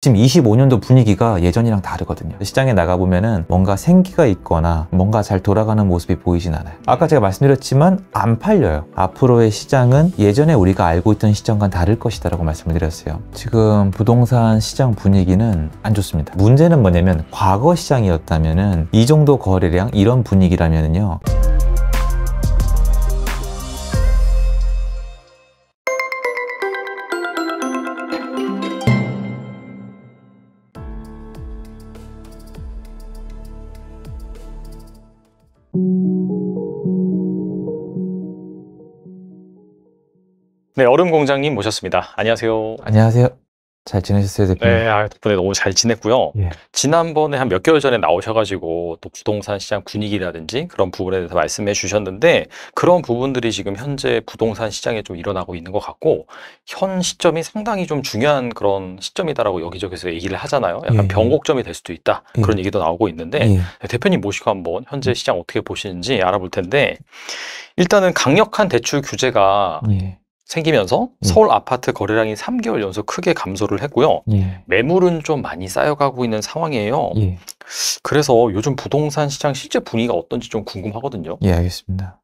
지금 25년도 분위기가 예전이랑 다르거든요 시장에 나가보면은 뭔가 생기가 있거나 뭔가 잘 돌아가는 모습이 보이진 않아요 아까 제가 말씀드렸지만 안 팔려요 앞으로의 시장은 예전에 우리가 알고 있던 시장과는 다를 것이다 라고 말씀을 드렸어요 지금 부동산 시장 분위기는 안 좋습니다 문제는 뭐냐면 과거 시장이었다면은 이 정도 거래량 이런 분위기라면요 은 네, 얼음 공장님 모셨습니다. 안녕하세요. 안녕하세요. 잘 지내셨어요, 대표님? 네, 아, 덕분에 너무 잘 지냈고요. 예. 지난번에 한 몇 개월 전에 나오셔가지고 또 부동산 시장 분위기라든지 그런 부분에 대해서 말씀해 주셨는데 그런 부분들이 지금 현재 부동산 시장에 좀 일어나고 있는 것 같고 현 시점이 상당히 좀 중요한 그런 시점이다라고 여기저기서 얘기를 하잖아요. 약간 예. 변곡점이 될 수도 있다 예. 그런 얘기도 나오고 있는데 예. 대표님 모시고 한번 현재 예. 시장 어떻게 보시는지 알아볼 텐데 일단은 강력한 대출 규제가 예. 생기면서 음. 서울 아파트 거래량이 3개월 연속 크게 감소를 했고요. 예. 매물은 좀 많이 쌓여가고 있는 상황이에요. 예. 그래서 요즘 부동산 시장 실제 분위기가 어떤지 좀 궁금하거든요. 예, 알겠습니다.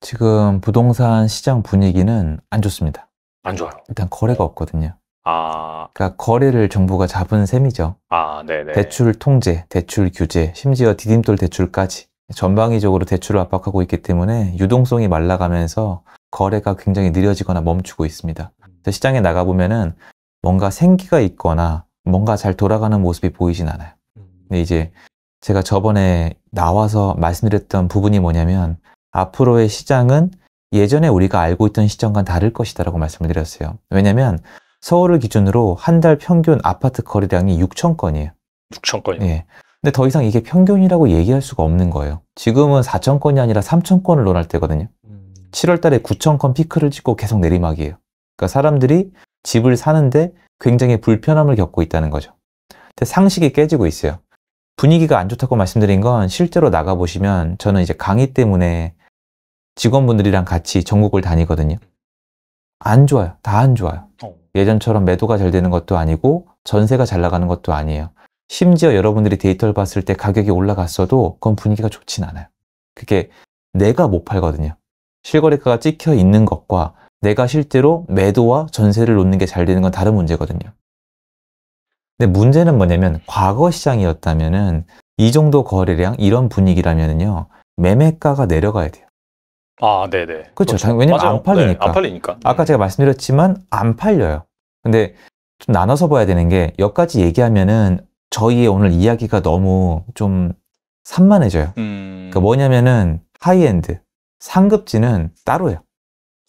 지금 부동산 시장 분위기는 안 좋습니다. 안 좋아요. 일단 거래가 없거든요. 아. 그러니까 거래를 정부가 잡은 셈이죠. 아, 네네. 대출 통제, 대출 규제, 심지어 디딤돌 대출까지 전방위적으로 대출을 압박하고 있기 때문에 유동성이 말라가면서 거래가 굉장히 느려지거나 멈추고 있습니다. 시장에 나가보면은 뭔가 생기가 있거나 뭔가 잘 돌아가는 모습이 보이진 않아요. 근데 이제 제가 저번에 나와서 말씀드렸던 부분이 뭐냐면 앞으로의 시장은 예전에 우리가 알고 있던 시장과 다를 것이다라고 말씀을 드렸어요. 왜냐하면 서울을 기준으로 한 달 평균 아파트 거래량이 6천 건이에요. 6천 건이요. 예. 근데 더 이상 이게 평균이라고 얘기할 수가 없는 거예요. 지금은 4천 건이 아니라 3천 건을 논할 때거든요. 음. 7월 달에 9천 건 피크를 찍고 계속 내리막이에요. 그러니까 사람들이 집을 사는데 굉장히 불편함을 겪고 있다는 거죠. 근데 상식이 깨지고 있어요. 분위기가 안 좋다고 말씀드린 건 실제로 나가보시면 저는 이제 강의 때문에 직원분들이랑 같이 전국을 다니거든요. 안 좋아요. 다 안 좋아요. 어. 예전처럼 매도가 잘 되는 것도 아니고 전세가 잘 나가는 것도 아니에요. 심지어 여러분들이 데이터를 봤을 때 가격이 올라갔어도 그건 분위기가 좋진 않아요. 그게 내가 못 팔거든요. 실거래가가 찍혀 있는 것과 내가 실제로 매도와 전세를 놓는 게 잘 되는 건 다른 문제거든요. 근데 문제는 뭐냐면 과거 시장이었다면은 이 정도 거래량 이런 분위기라면은요 매매가가 내려가야 돼요. 아, 네네. 그렇죠. 그렇죠. 왜냐면 맞아요. 안 네, 팔리니까. 네, 안 팔리니까. 아까 음. 제가 말씀드렸지만 안 팔려요. 근데 좀 나눠서 봐야 되는 게 여기까지 얘기하면은 저희의 오늘 이야기가 너무 좀 산만해져요. 음... 그러니까 뭐냐면은 하이엔드, 상급지는 따로예요.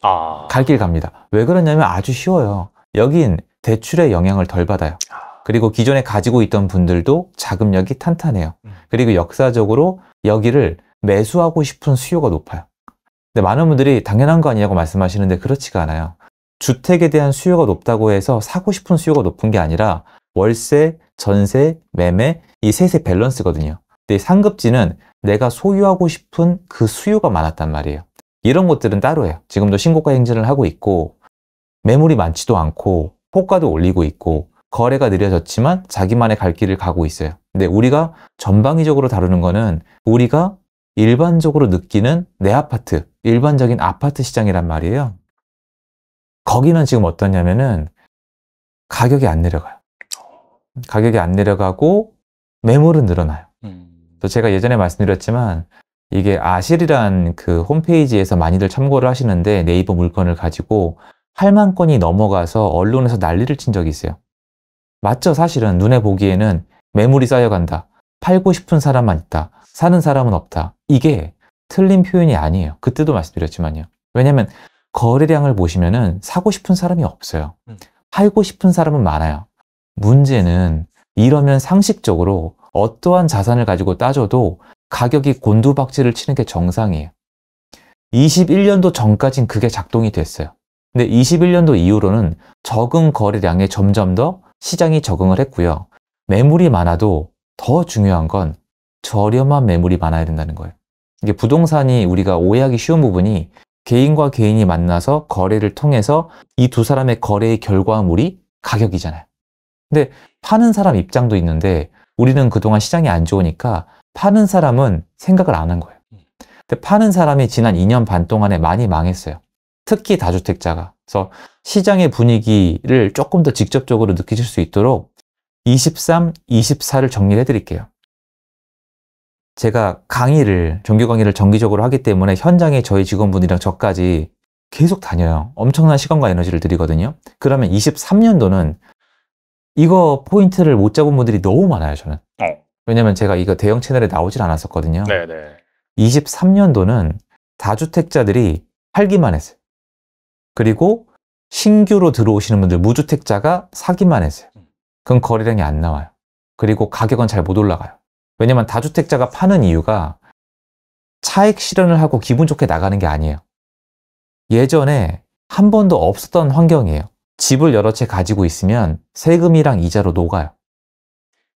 아... 갈길 갑니다. 왜 그러냐면 아주 쉬워요. 여긴 대출의 영향을 덜 받아요. 아. 그리고 기존에 가지고 있던 분들도 자금력이 탄탄해요. 음. 그리고 역사적으로 여기를 매수하고 싶은 수요가 높아요. 근데 많은 분들이 당연한 거 아니냐고 말씀하시는데 그렇지가 않아요. 주택에 대한 수요가 높다고 해서 사고 싶은 수요가 높은 게 아니라 월세, 전세, 매매 이 셋의 밸런스거든요. 근데 상급지는 내가 소유하고 싶은 그 수요가 많았단 말이에요. 이런 것들은 따로예요. 지금도 신고가 행진을 하고 있고 매물이 많지도 않고 호가도 올리고 있고 거래가 느려졌지만 자기만의 갈 길을 가고 있어요. 근데 우리가 전방위적으로 다루는 거는 우리가 일반적으로 느끼는 내 아파트, 일반적인 아파트 시장이란 말이에요. 거기는 지금 어떠냐면은 가격이 안 내려가요. 가격이 안 내려가고 매물은 늘어나요. 또 제가 예전에 말씀드렸지만 이게 아실이란 그 홈페이지에서 많이들 참고를 하시는데 네이버 물건을 가지고 8만 건이 넘어가서 언론에서 난리를 친 적이 있어요. 맞죠? 사실은 눈에 보기에는 매물이 쌓여간다. 팔고 싶은 사람만 있다. 사는 사람은 없다. 이게 틀린 표현이 아니에요. 그때도 말씀드렸지만요. 왜냐면 거래량을 보시면은 사고 싶은 사람이 없어요. 음. 팔고 싶은 사람은 많아요. 문제는 이러면 상식적으로 어떠한 자산을 가지고 따져도 가격이 곤두박질을 치는 게 정상이에요. 21년도 전까진 그게 작동이 됐어요. 근데 21년도 이후로는 적은 거래량에 점점 더 시장이 적응을 했고요. 매물이 많아도 더 중요한 건 저렴한 매물이 많아야 된다는 거예요. 이게 부동산이 우리가 오해하기 쉬운 부분이 개인과 개인이 만나서 거래를 통해서 이 두 사람의 거래의 결과물이 가격이잖아요. 근데 파는 사람 입장도 있는데 우리는 그동안 시장이 안 좋으니까 파는 사람은 생각을 안 한 거예요. 음. 근데 파는 사람이 지난 2년 반 동안에 많이 망했어요. 특히 다주택자가. 그래서 시장의 분위기를 조금 더 직접적으로 느끼실 수 있도록 23, 24를 정리를 해드릴게요. 제가 강의를, 종교 강의를 정기적으로 하기 때문에 현장에 저희 직원분이랑 저까지 계속 다녀요. 엄청난 시간과 에너지를 드리거든요 그러면 23년도는 이거 포인트를 못 잡은 분들이 너무 많아요, 저는. 어. 왜냐면 제가 이거 대형 채널에 나오질 않았었거든요. 네네. 23년도는 다주택자들이 팔기만 했어요. 그리고 신규로 들어오시는 분들, 무주택자가 사기만 했어요. 음. 그건 거래량이 안 나와요. 그리고 가격은 잘 못 올라가요. 왜냐면 다주택자가 파는 이유가 차익 실현을 하고 기분 좋게 나가는 게 아니에요. 예전에 한 번도 없었던 환경이에요. 집을 여러 채 가지고 있으면 세금이랑 이자로 녹아요.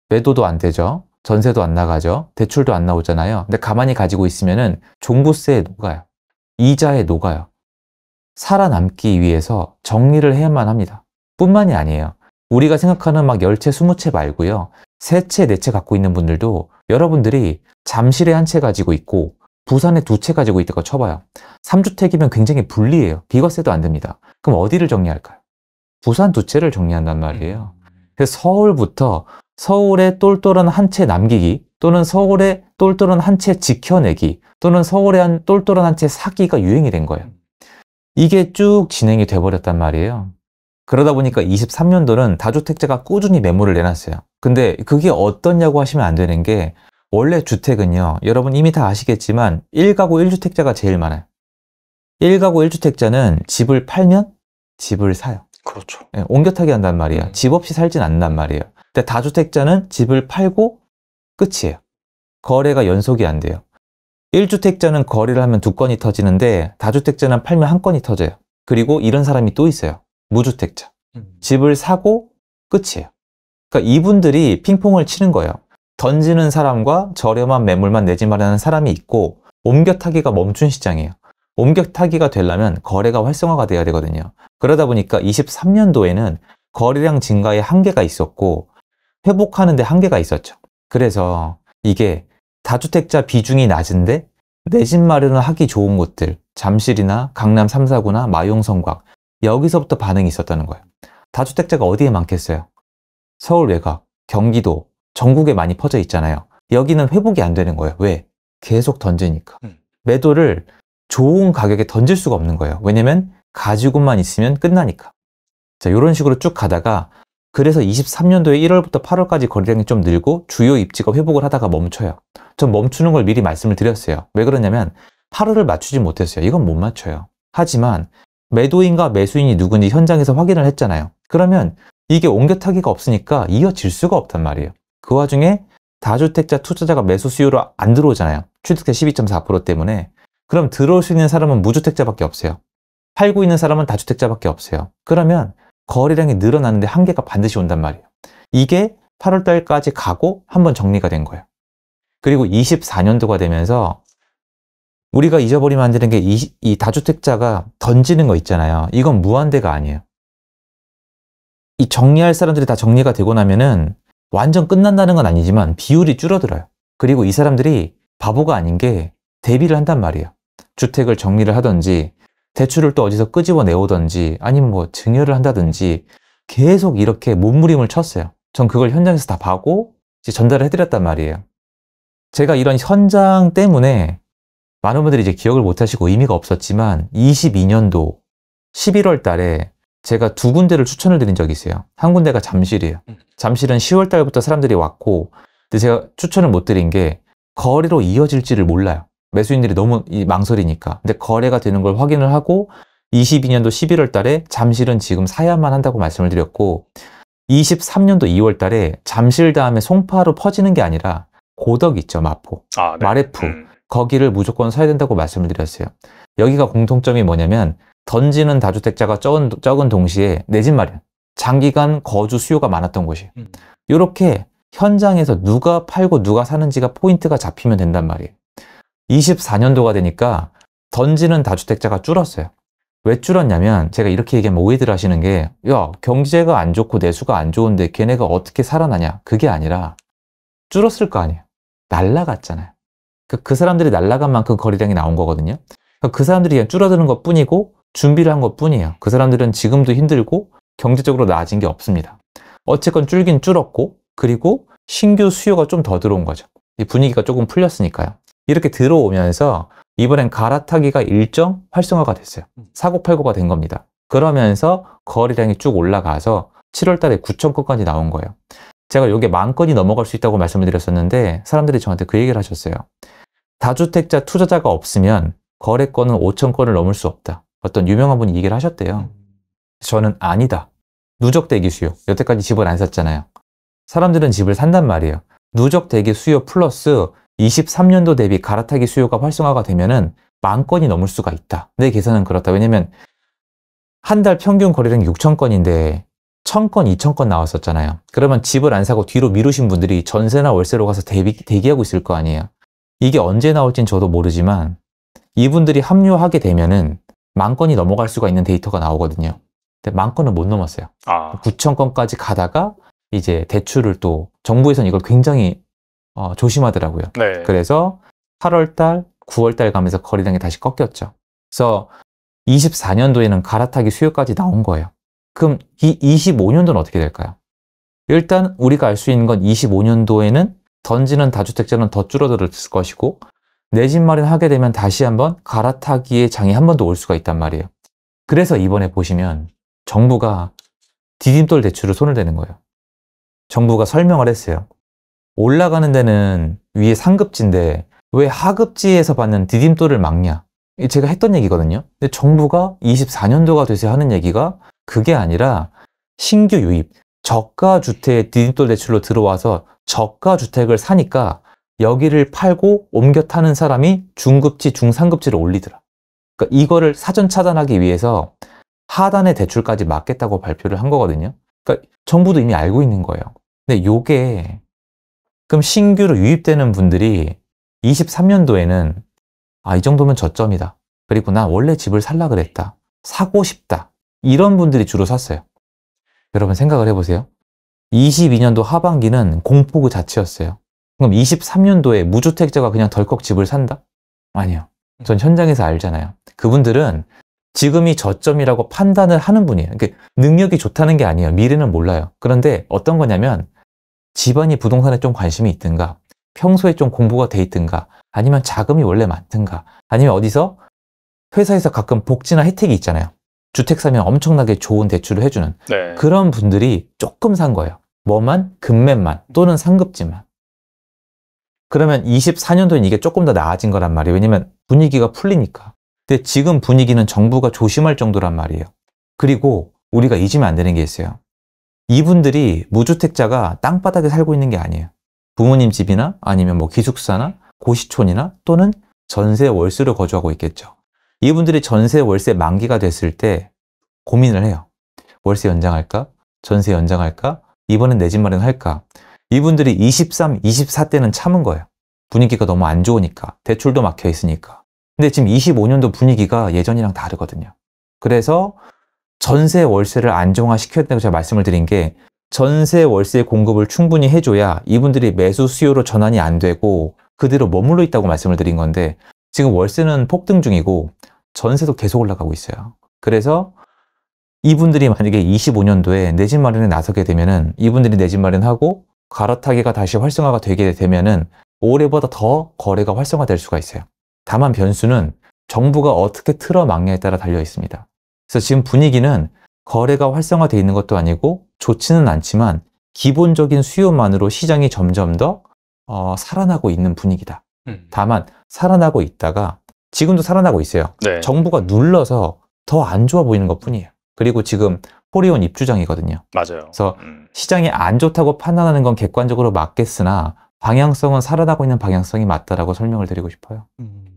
매도도 안 되죠. 전세도 안 나가죠. 대출도 안 나오잖아요. 근데 가만히 가지고 있으면 종부세에 녹아요. 이자에 녹아요. 살아남기 위해서 정리를 해야만 합니다. 뿐만이 아니에요. 우리가 생각하는 막 10채, 20채 말고요. 3채, 4채 갖고 있는 분들도 여러분들이 잠실에 한 채 가지고 있고 부산에 두 채 가지고 있다고 쳐봐요. 3주택이면 굉장히 불리해요. 비과세도 안 됩니다. 그럼 어디를 정리할까요? 부산 두 채를 정리한단 말이에요. 음. 그래서 서울부터 서울에 똘똘한 한 채 남기기 또는 서울에 똘똘한 한 채 지켜내기 또는 서울에한 똘똘한 한 채 사기가 유행이 된 거예요. 이게 쭉 진행이 돼버렸단 말이에요. 그러다 보니까 23년도는 다주택자가 꾸준히 매물을 내놨어요. 근데 그게 어떻냐고 하시면 안 되는 게 원래 주택은요. 여러분 이미 다 아시겠지만 1가구 1주택자가 제일 많아요. 1가구 1주택자는 집을 팔면 집을 사요. 그렇죠. 예, 옮겨타기 한단 말이야. 음. 집 없이 살진 않는단 말이에요. 근데 다주택자는 집을 팔고 끝이에요. 거래가 연속이 안 돼요. 1주택자는 거래를 하면 두 건이 터지는데 다주택자는 팔면 한 건이 터져요. 그리고 이런 사람이 또 있어요. 무주택자. 음. 집을 사고 끝이에요. 그러니까 이분들이 핑퐁을 치는 거예요. 던지는 사람과 저렴한 매물만 내지 말라는 사람이 있고 옮겨타기가 멈춘 시장이에요. 옮격타기가 되려면 거래가 활성화가 돼야 되거든요. 그러다 보니까 23년도에는 거래량 증가에 한계가 있었고 회복하는데 한계가 있었죠. 그래서 이게 다주택자 비중이 낮은데 내 집 마련을 하기 좋은 곳들 잠실이나 강남 3사구나 마용성곽 여기서부터 반응이 있었다는 거예요. 다주택자가 어디에 많겠어요? 서울 외곽, 경기도, 전국에 많이 퍼져 있잖아요. 여기는 회복이 안 되는 거예요. 왜? 계속 던지니까. 음. 매도를 좋은 가격에 던질 수가 없는 거예요. 왜냐면 가지고만 있으면 끝나니까. 자, 이런 식으로 쭉 가다가 그래서 23년도에 1월부터 8월까지 거래량이 좀 늘고 주요 입지가 회복을 하다가 멈춰요. 전 멈추는 걸 미리 말씀을 드렸어요. 왜 그러냐면 8월을 맞추지 못했어요. 이건 못 맞춰요. 하지만 매도인과 매수인이 누군지 현장에서 확인을 했잖아요. 그러면 이게 옮겨타기가 없으니까 이어질 수가 없단 말이에요. 그 와중에 다주택자 투자자가 매수 수요로 안 들어오잖아요. 취득세 12.4% 때문에. 그럼 들어올 수 있는 사람은 무주택자밖에 없어요. 팔고 있는 사람은 다주택자밖에 없어요. 그러면 거래량이 늘어나는데 한계가 반드시 온단 말이에요. 이게 8월 달까지 가고 한번 정리가 된 거예요. 그리고 24년도가 되면서 우리가 잊어버리면 안 되는 게 이 다주택자가 던지는 거 있잖아요. 이건 무한대가 아니에요. 이 정리할 사람들이 다 정리가 되고 나면은 완전 끝난다는 건 아니지만 비율이 줄어들어요. 그리고 이 사람들이 바보가 아닌 게 대비를 한단 말이에요. 주택을 정리를 하든지 대출을 또 어디서 끄집어 내오든지 아니면 뭐 증여를 한다든지 계속 이렇게 몸부림을 쳤어요. 전 그걸 현장에서 다 봐고 이제 전달을 해드렸단 말이에요. 제가 이런 현장 때문에 많은 분들이 이제 기억을 못 하시고 의미가 없었지만 22년도 11월 달에 제가 두 군데를 추천을 드린 적이 있어요. 한 군데가 잠실이에요. 음. 잠실은 10월 달부터 사람들이 왔고 근데 제가 추천을 못 드린 게 거리로 이어질지를 몰라요. 매수인들이 너무 망설이니까. 근데 거래가 되는 걸 확인을 하고 22년도 11월 달에 잠실은 지금 사야만 한다고 말씀을 드렸고 23년도 2월 달에 잠실 다음에 송파로 퍼지는 게 아니라 고덕 있죠, 마포. 아, 네. 마레프. 음. 거기를 무조건 사야 된다고 말씀을 드렸어요. 여기가 공통점이 뭐냐면 던지는 다주택자가 적은, 적은 동시에 내 집 마련, 장기간 거주 수요가 많았던 곳이. 에 음. 이렇게 현장에서 누가 팔고 누가 사는지가 포인트가 잡히면 된단 말이에요. 24년도가 되니까 던지는 다주택자가 줄었어요. 왜 줄었냐면 제가 이렇게 얘기하면 오해들 하시는 게야 경제가 안 좋고 내수가 안 좋은데 걔네가 어떻게 살아나냐 그게 아니라 줄었을 거 아니에요. 날라갔잖아요. 그, 그 사람들이 날라간 만큼 거래량이 나온 거거든요. 그러니까 그 사람들이 그냥 줄어드는 것 뿐이고 준비를 한 것 뿐이에요. 그 사람들은 지금도 힘들고 경제적으로 나아진 게 없습니다. 어쨌건 줄긴 줄었고 그리고 신규 수요가 좀 더 들어온 거죠. 이 분위기가 조금 풀렸으니까요. 이렇게 들어오면서 이번엔 갈아타기가 일정 활성화가 됐어요. 음. 사고팔고가 된 겁니다. 그러면서 거래량이 쭉 올라가서 7월 달에 9천 건까지 나온 거예요. 제가 이게 만 건이 넘어갈 수 있다고 말씀을 드렸었는데 사람들이 저한테 그 얘기를 하셨어요. 다주택자 투자자가 없으면 거래 권은 5천 건을 넘을 수 없다. 어떤 유명한 분이 얘기를 하셨대요. 음. 저는 아니다. 누적 대기 수요. 여태까지 집을 안 샀잖아요. 사람들은 집을 산단 말이에요. 누적 대기 수요 플러스 23년도 대비 갈아타기 수요가 활성화가 되면은 만 건이 넘을 수가 있다. 내 계산은 그렇다. 왜냐면 한 달 평균 거래량 6천 건인데 1000건, 2000건 나왔었잖아요. 그러면 집을 안 사고 뒤로 미루신 분들이 전세나 월세로 가서 대비, 대기하고 있을 거 아니에요. 이게 언제 나올진 저도 모르지만 이분들이 합류하게 되면은 만 건이 넘어갈 수가 있는 데이터가 나오거든요. 근데 만 건은 못 넘었어요. 아. 9천 건까지 가다가 이제 대출을 또 정부에서는 이걸 굉장히 어, 조심하더라고요. 네. 그래서 8월달, 9월달 가면서 거래량이 다시 꺾였죠. 그래서 24년도에는 갈아타기 수요까지 나온 거예요. 그럼 이 25년도는 어떻게 될까요? 일단 우리가 알 수 있는 건 25년도에는 던지는 다주택자는 더 줄어들었을 것이고 내 집 마련하게 되면 다시 한번 갈아타기의 장이 한 번 더 올 수가 있단 말이에요. 그래서 이번에 보시면 정부가 디딤돌 대출을 손을 대는 거예요. 정부가 설명을 했어요. 올라가는 데는 위에 상급지인데 왜 하급지에서 받는 디딤돌을 막냐? 제가 했던 얘기거든요. 근데 정부가 24년도가 돼서 하는 얘기가 그게 아니라 신규 유입, 저가 주택 디딤돌 대출로 들어와서 저가 주택을 사니까 여기를 팔고 옮겨 타는 사람이 중급지, 중상급지를 올리더라. 그러니까 이거를 사전 차단하기 위해서 하단의 대출까지 막겠다고 발표를 한 거거든요. 그러니까 정부도 이미 알고 있는 거예요. 근데 요게 그럼 신규로 유입되는 분들이 23년도에는 아, 이 정도면 저점이다. 그리고 나 원래 집을 살라 그랬다. 사고 싶다. 이런 분들이 주로 샀어요. 여러분 생각을 해보세요. 22년도 하반기는 공포구 자체였어요. 그럼 23년도에 무주택자가 그냥 덜컥 집을 산다? 아니요. 전 현장에서 알잖아요. 그분들은 지금이 저점이라고 판단을 하는 분이에요. 그러니까 능력이 좋다는 게 아니에요. 미래는 몰라요. 그런데 어떤 거냐면 집안이 부동산에 좀 관심이 있든가 평소에 좀 공부가 돼 있든가 아니면 자금이 원래 많든가 아니면 어디서 회사에서 가끔 복지나 혜택이 있잖아요. 주택 사면 엄청나게 좋은 대출을 해주는 네. 그런 분들이 조금 산 거예요. 뭐만 금매만 또는 상급지만 그러면 24년도엔 이게 조금 더 나아진 거란 말이에요. 왜냐면 분위기가 풀리니까. 근데 지금 분위기는 정부가 조심할 정도란 말이에요. 그리고 우리가 잊으면 안 되는 게 있어요. 이분들이 무주택자가 땅바닥에 살고 있는 게 아니에요. 부모님 집이나 아니면 뭐 기숙사나 고시촌이나 또는 전세 월세로 거주하고 있겠죠. 이분들이 전세 월세 만기가 됐을 때 고민을 해요. 월세 연장할까? 전세 연장할까? 이번엔 내 집 마련할까? 이분들이 23, 24대는 참은 거예요. 분위기가 너무 안 좋으니까. 대출도 막혀 있으니까. 근데 지금 25년도 분위기가 예전이랑 다르거든요. 그래서 전세 월세를 안정화시켜야 된다고 제가 말씀을 드린 게 전세 월세 공급을 충분히 해줘야 이분들이 매수 수요로 전환이 안 되고 그대로 머물러 있다고 말씀을 드린 건데 지금 월세는 폭등 중이고 전세도 계속 올라가고 있어요. 그래서 이분들이 만약에 25년도에 내 집 마련에 나서게 되면은 이분들이 내 집 마련하고 갈아타기가 다시 활성화가 되게 되면은 올해보다 더 거래가 활성화될 수가 있어요. 다만 변수는 정부가 어떻게 틀어막냐에 따라 달려 있습니다. 그래서 지금 분위기는 거래가 활성화되어 있는 것도 아니고 좋지는 않지만 기본적인 수요만으로 시장이 점점 더 어, 살아나고 있는 분위기다. 음. 다만 살아나고 있다가 지금도 살아나고 있어요. 네. 정부가 눌러서 더 안 좋아 보이는 것뿐이에요. 그리고 지금 포리온 입주장이거든요. 맞아요. 그래서 음. 시장이 안 좋다고 판단하는 건 객관적으로 맞겠으나 방향성은 살아나고 있는 방향성이 맞다라고 설명을 드리고 싶어요. 음.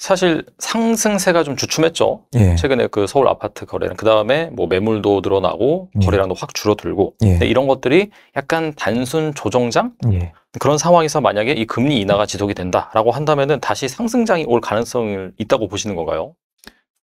사실 상승세가 좀 주춤했죠. 예. 최근에 그 서울 아파트 거래는 그 다음에 뭐 매물도 늘어나고 예. 거래량도 예. 확 줄어들고 예. 이런 것들이 약간 단순 조정장 예. 그런 상황에서 만약에 이 금리 인하가 지속이 된다라고 한다면은 다시 상승장이 올 가능성이 있다고 보시는 건가요?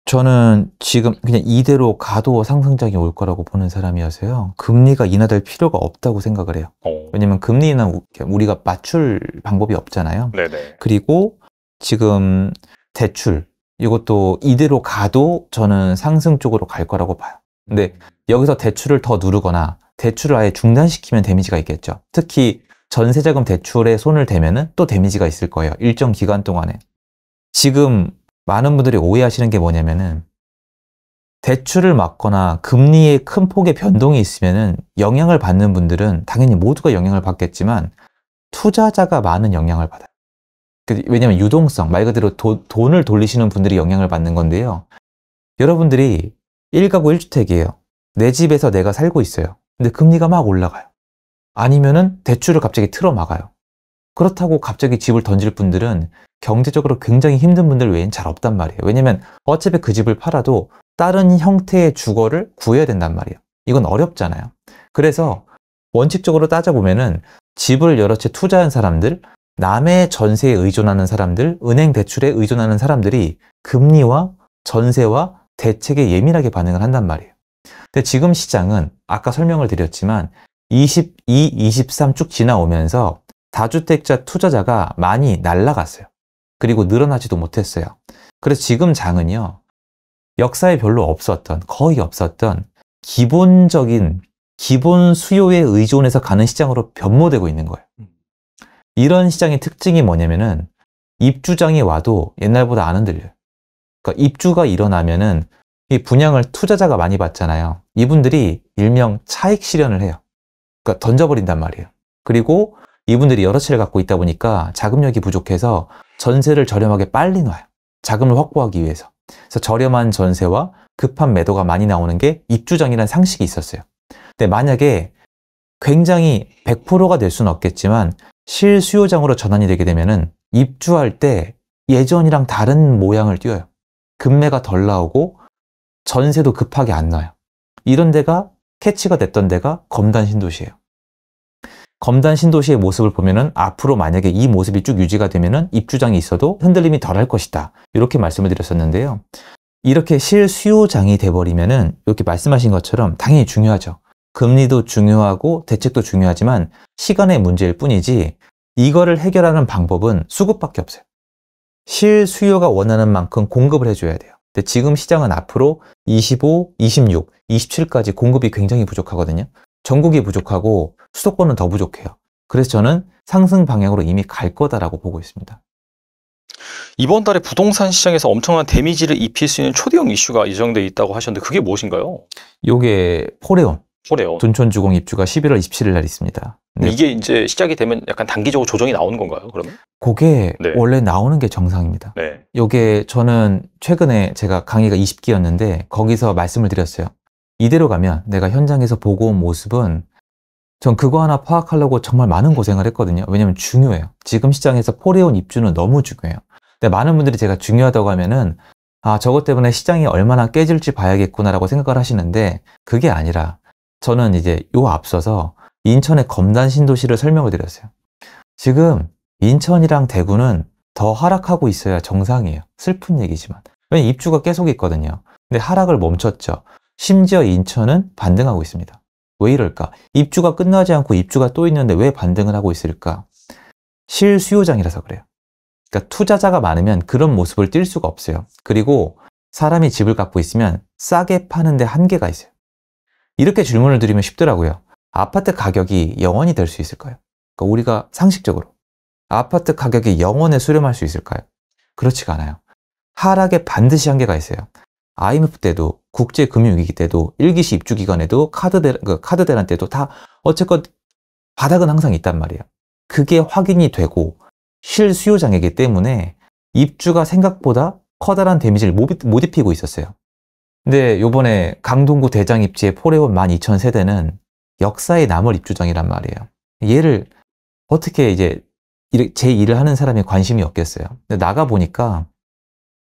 저는 지금 그냥 이대로 가도 상승장이 올 거라고 보는 사람이어서요. 금리가 인하될 필요가 없다고 생각을 해요. 오. 어. 왜냐면 금리 인하 우리가 맞출 방법이 없잖아요. 네네. 그리고 지금 대출 이것도 이대로 가도 저는 상승 쪽으로 갈 거라고 봐요. 근데 여기서 대출을 더 누르거나 대출을 아예 중단시키면 데미지가 있겠죠. 특히 전세자금 대출에 손을 대면은 또 데미지가 있을 거예요. 일정 기간 동안에. 지금 많은 분들이 오해하시는 게 뭐냐면은 대출을 막거나 금리에 큰 폭의 변동이 있으면은 영향을 받는 분들은 당연히 모두가 영향을 받겠지만 투자자가 많은 영향을 받아요. 그 왜냐하면 유동성, 말 그대로 도, 돈을 돌리시는 분들이 영향을 받는 건데요. 여러분들이 1가구 1주택이에요. 내 집에서 내가 살고 있어요. 근데 금리가 막 올라가요. 아니면은 대출을 갑자기 틀어 막아요. 그렇다고 갑자기 집을 던질 분들은 경제적으로 굉장히 힘든 분들 외엔 잘 없단 말이에요. 왜냐면 어차피 그 집을 팔아도 다른 형태의 주거를 구해야 된단 말이에요. 이건 어렵잖아요. 그래서 원칙적으로 따져보면은 집을 여러 채 투자한 사람들, 남의 전세에 의존하는 사람들, 은행 대출에 의존하는 사람들이 금리와 전세와 대책에 예민하게 반응을 한단 말이에요. 근데 지금 시장은 아까 설명을 드렸지만 22, 23 쭉 지나오면서 다주택자 투자자가 많이 날라갔어요. 그리고 늘어나지도 못했어요. 그래서 지금 장은요. 역사에 별로 없었던, 거의 없었던 기본적인 기본 수요에 의존해서 가는 시장으로 변모되고 있는 거예요. 음. 이런 시장의 특징이 뭐냐면은 입주장이 와도 옛날보다 안 흔들려요. 그러니까 입주가 일어나면은 이 분양을 투자자가 많이 받잖아요. 이분들이 일명 차익 실현을 해요. 그러니까 던져버린단 말이에요. 그리고 이분들이 여러 채를 갖고 있다 보니까 자금력이 부족해서 전세를 저렴하게 빨리 놔요. 자금을 확보하기 위해서. 그래서 저렴한 전세와 급한 매도가 많이 나오는 게 입주장이라는 상식이 있었어요. 근데 만약에 굉장히 100%가 될 수는 없겠지만 실수요장으로 전환이 되게 되면 입주할 때 예전이랑 다른 모양을 띄어요. 금매가 덜 나오고 전세도 급하게 안 나요. 이런 데가 캐치가 됐던 데가 검단 신도시예요. 검단 신도시의 모습을 보면은 앞으로 만약에 이 모습이 쭉 유지가 되면은 입주장이 있어도 흔들림이 덜 할 것이다. 이렇게 말씀을 드렸었는데요. 이렇게 실수요장이 돼버리면은 이렇게 말씀하신 것처럼 당연히 중요하죠. 금리도 중요하고 대책도 중요하지만 시간의 문제일 뿐이지 이거를 해결하는 방법은 수급밖에 없어요. 실수요가 원하는 만큼 공급을 해줘야 돼요. 근데 지금 시장은 앞으로 25, 26, 27까지 공급이 굉장히 부족하거든요. 전국이 부족하고 수도권은 더 부족해요. 그래서 저는 상승 방향으로 이미 갈 거다라고 보고 있습니다. 이번 달에 부동산 시장에서 엄청난 데미지를 입힐 수 있는 초대형 이슈가 예정되어 있다고 하셨는데 그게 무엇인가요? 이게 포레온, 올해요. 둔촌주공 입주가 11월 27일 날 있습니다. 근 네. 이게 이제 시작이 되면 약간 단기적으로 조정이 나오는 건가요? 그러면? 그게 네. 원래 나오는 게 정상입니다. 네. 요게 저는 최근에 제가 강의가 20기였는데 거기서 말씀을 드렸어요. 이대로 가면 내가 현장에서 보고 온 모습은 전 그거 하나 파악하려고 정말 많은 고생을 했거든요. 왜냐면 중요해요. 지금 시장에서 포레온 입주는 너무 중요해요. 근데 많은 분들이 제가 중요하다고 하면은 아, 저것 때문에 시장이 얼마나 깨질지 봐야겠구나라고 생각을 하시는데 그게 아니라 저는 이제 요 앞서서 인천의 검단 신도시를 설명을 드렸어요. 지금 인천이랑 대구는 더 하락하고 있어야 정상이에요. 슬픈 얘기지만. 왜냐면 입주가 계속 있거든요. 근데 하락을 멈췄죠. 심지어 인천은 반등하고 있습니다. 왜 이럴까? 입주가 끝나지 않고 입주가 또 있는데 왜 반등을 하고 있을까? 실수요장이라서 그래요. 그러니까 투자자가 많으면 그런 모습을 띌 수가 없어요. 그리고 사람이 집을 갖고 있으면 싸게 파는데 한계가 있어요. 이렇게 질문을 드리면 쉽더라고요. 아파트 가격이 영원이될수 있을까요? 그러니까 우리가 상식적으로 아파트 가격이 영원에 수렴할 수 있을까요? 그렇지가 않아요. 하락에 반드시 한계가 있어요. IMF 때도 국제금융위기 때도 일기시 입주기관에도 카드, 대, 그 카드 란 때도 다 어쨌건 바닥은 항상 있단 말이에요. 그게 확인이 되고 실수요장이기 때문에 입주가 생각보다 커다란 데미지를 못, 못 입히고 있었어요. 근데 요번에 강동구 대장 입지의 포레온 12,000세대는 역사에 남을 입주장이란 말이에요. 얘를 어떻게 이제 제 일을 하는 사람이 관심이 없겠어요. 나가 보니까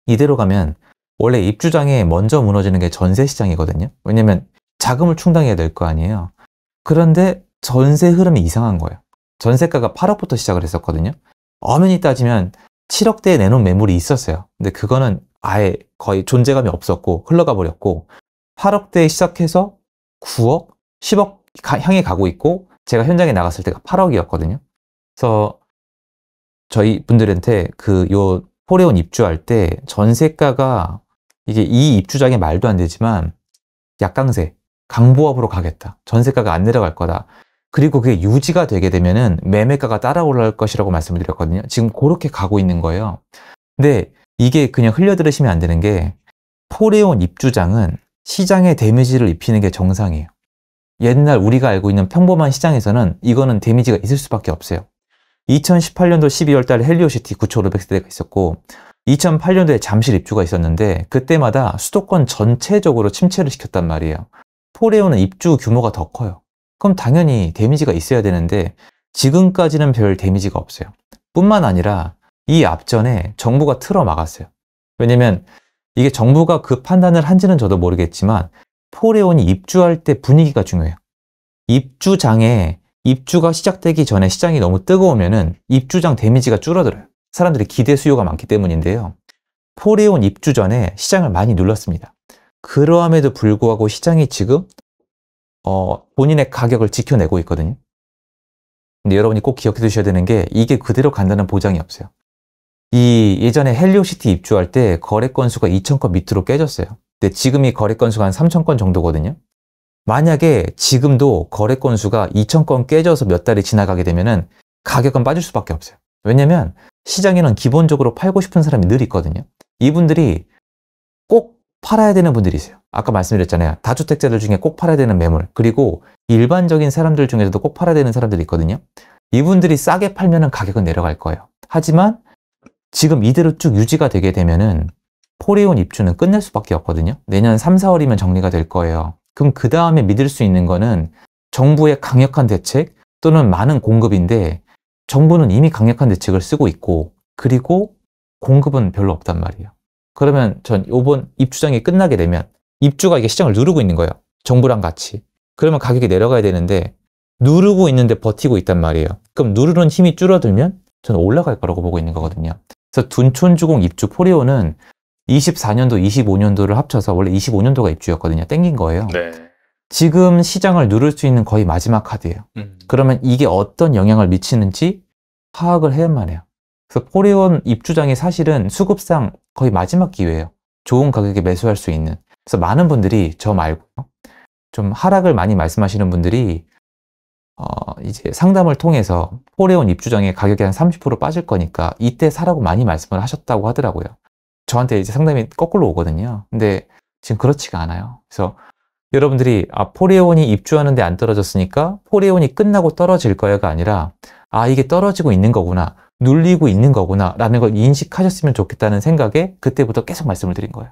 이대로 가면 원래 입주장에 먼저 무너지는 게 전세 시장이거든요. 왜냐면 자금을 충당해야 될 거 아니에요. 그런데 전세 흐름이 이상한 거예요. 전세가가 8억부터 시작을 했었거든요. 엄연히 따지면 7억대에 내놓은 매물이 있었어요. 근데 그거는 아예 거의 존재감이 없었고 흘러가 버렸고 8억대에 시작해서 9억, 10억 향해 가고 있고 제가 현장에 나갔을 때가 8억이었거든요. 그래서 저희 분들한테 그 요 포레온 입주할 때 전세가가 이게 이 입주장의 말도 안 되지만 약강세, 강보합으로 가겠다. 전세가가 안 내려갈 거다. 그리고 그게 유지가 되게 되면은 매매가가 따라 올라올 것이라고 말씀을 드렸거든요. 지금 그렇게 가고 있는 거예요. 근데 이게 그냥 흘려들으시면 안 되는 게 포레온 입주장은 시장에 데미지를 입히는 게 정상이에요. 옛날 우리가 알고 있는 평범한 시장에서는 이거는 데미지가 있을 수밖에 없어요. 2018년도 12월 달에 헬리오시티 9,500세대가 있었고 2008년도에 잠실 입주가 있었는데 그때마다 수도권 전체적으로 침체를 시켰단 말이에요. 포레온은 입주 규모가 더 커요. 그럼 당연히 데미지가 있어야 되는데 지금까지는 별 데미지가 없어요. 뿐만 아니라 이 앞전에 정부가 틀어 막았어요. 왜냐면 이게 정부가 그 판단을 한지는 저도 모르겠지만 포레온이 입주할 때 분위기가 중요해요. 입주장에 입주가 시작되기 전에 시장이 너무 뜨거우면은 입주장 데미지가 줄어들어요. 사람들이 기대 수요가 많기 때문인데요. 포레온 입주 전에 시장을 많이 눌렀습니다. 그러함에도 불구하고 시장이 지금 어, 본인의 가격을 지켜내고 있거든요. 근데 여러분이 꼭 기억해 두셔야 되는 게 이게 그대로 간다는 보장이 없어요. 이 예전에 헬리오시티 입주할 때 거래 건수가 2천건 밑으로 깨졌어요. 근데 지금 이 거래 건수가 한3천건 정도거든요. 만약에 지금도 거래 건수가 2천건 깨져서 몇 달이 지나가게 되면은 가격은 빠질 수밖에 없어요. 왜냐면 하 시장에는 기본적으로 팔고 싶은 사람이 늘 있거든요. 이분들이 꼭 팔아야 되는 분들이세요. 아까 말씀드렸잖아요. 다주택자들 중에 꼭 팔아야 되는 매물, 그리고 일반적인 사람들 중에서도 꼭 팔아야 되는 사람들이 있거든요. 이분들이 싸게 팔면 가격은 내려갈 거예요. 하지만 지금 이대로 쭉 유지가 되게 되면은 포레온 입주는 끝낼 수밖에 없거든요. 내년 3, 4월이면 정리가 될 거예요. 그럼 그 다음에 믿을 수 있는 거는 정부의 강력한 대책 또는 많은 공급인데 정부는 이미 강력한 대책을 쓰고 있고 그리고 공급은 별로 없단 말이에요. 그러면 전 이번 입주장이 끝나게 되면 입주가 이게 시장을 누르고 있는 거예요. 정부랑 같이. 그러면 가격이 내려가야 되는데 누르고 있는데 버티고 있단 말이에요. 그럼 누르는 힘이 줄어들면 저는 올라갈 거라고 보고 있는 거거든요. 그래서 둔촌주공 입주 포리오는 24년도, 25년도를 합쳐서 원래 25년도가 입주였거든요. 땡긴 거예요. 네. 지금 시장을 누를 수 있는 거의 마지막 카드예요. 음. 그러면 이게 어떤 영향을 미치는지 파악을 해야만 해요. 그래서 포리온 입주장이 사실은 수급상 거의 마지막 기회예요. 좋은 가격에 매수할 수 있는. 그래서 많은 분들이 저 말고 좀 하락을 많이 말씀하시는 분들이 어, 이제 상담을 통해서 포레온 입주정의 가격이 한 30% 빠질 거니까 이때 사라고 많이 말씀을 하셨다고 하더라고요. 저한테 이제 상담이 거꾸로 오거든요. 근데 지금 그렇지가 않아요. 그래서 여러분들이 아, 포레온이 입주하는데 안 떨어졌으니까 포레온이 끝나고 떨어질 거야가 아니라 아, 이게 떨어지고 있는 거구나. 눌리고 있는 거구나. 라는 걸 인식하셨으면 좋겠다는 생각에 그때부터 계속 말씀을 드린 거예요.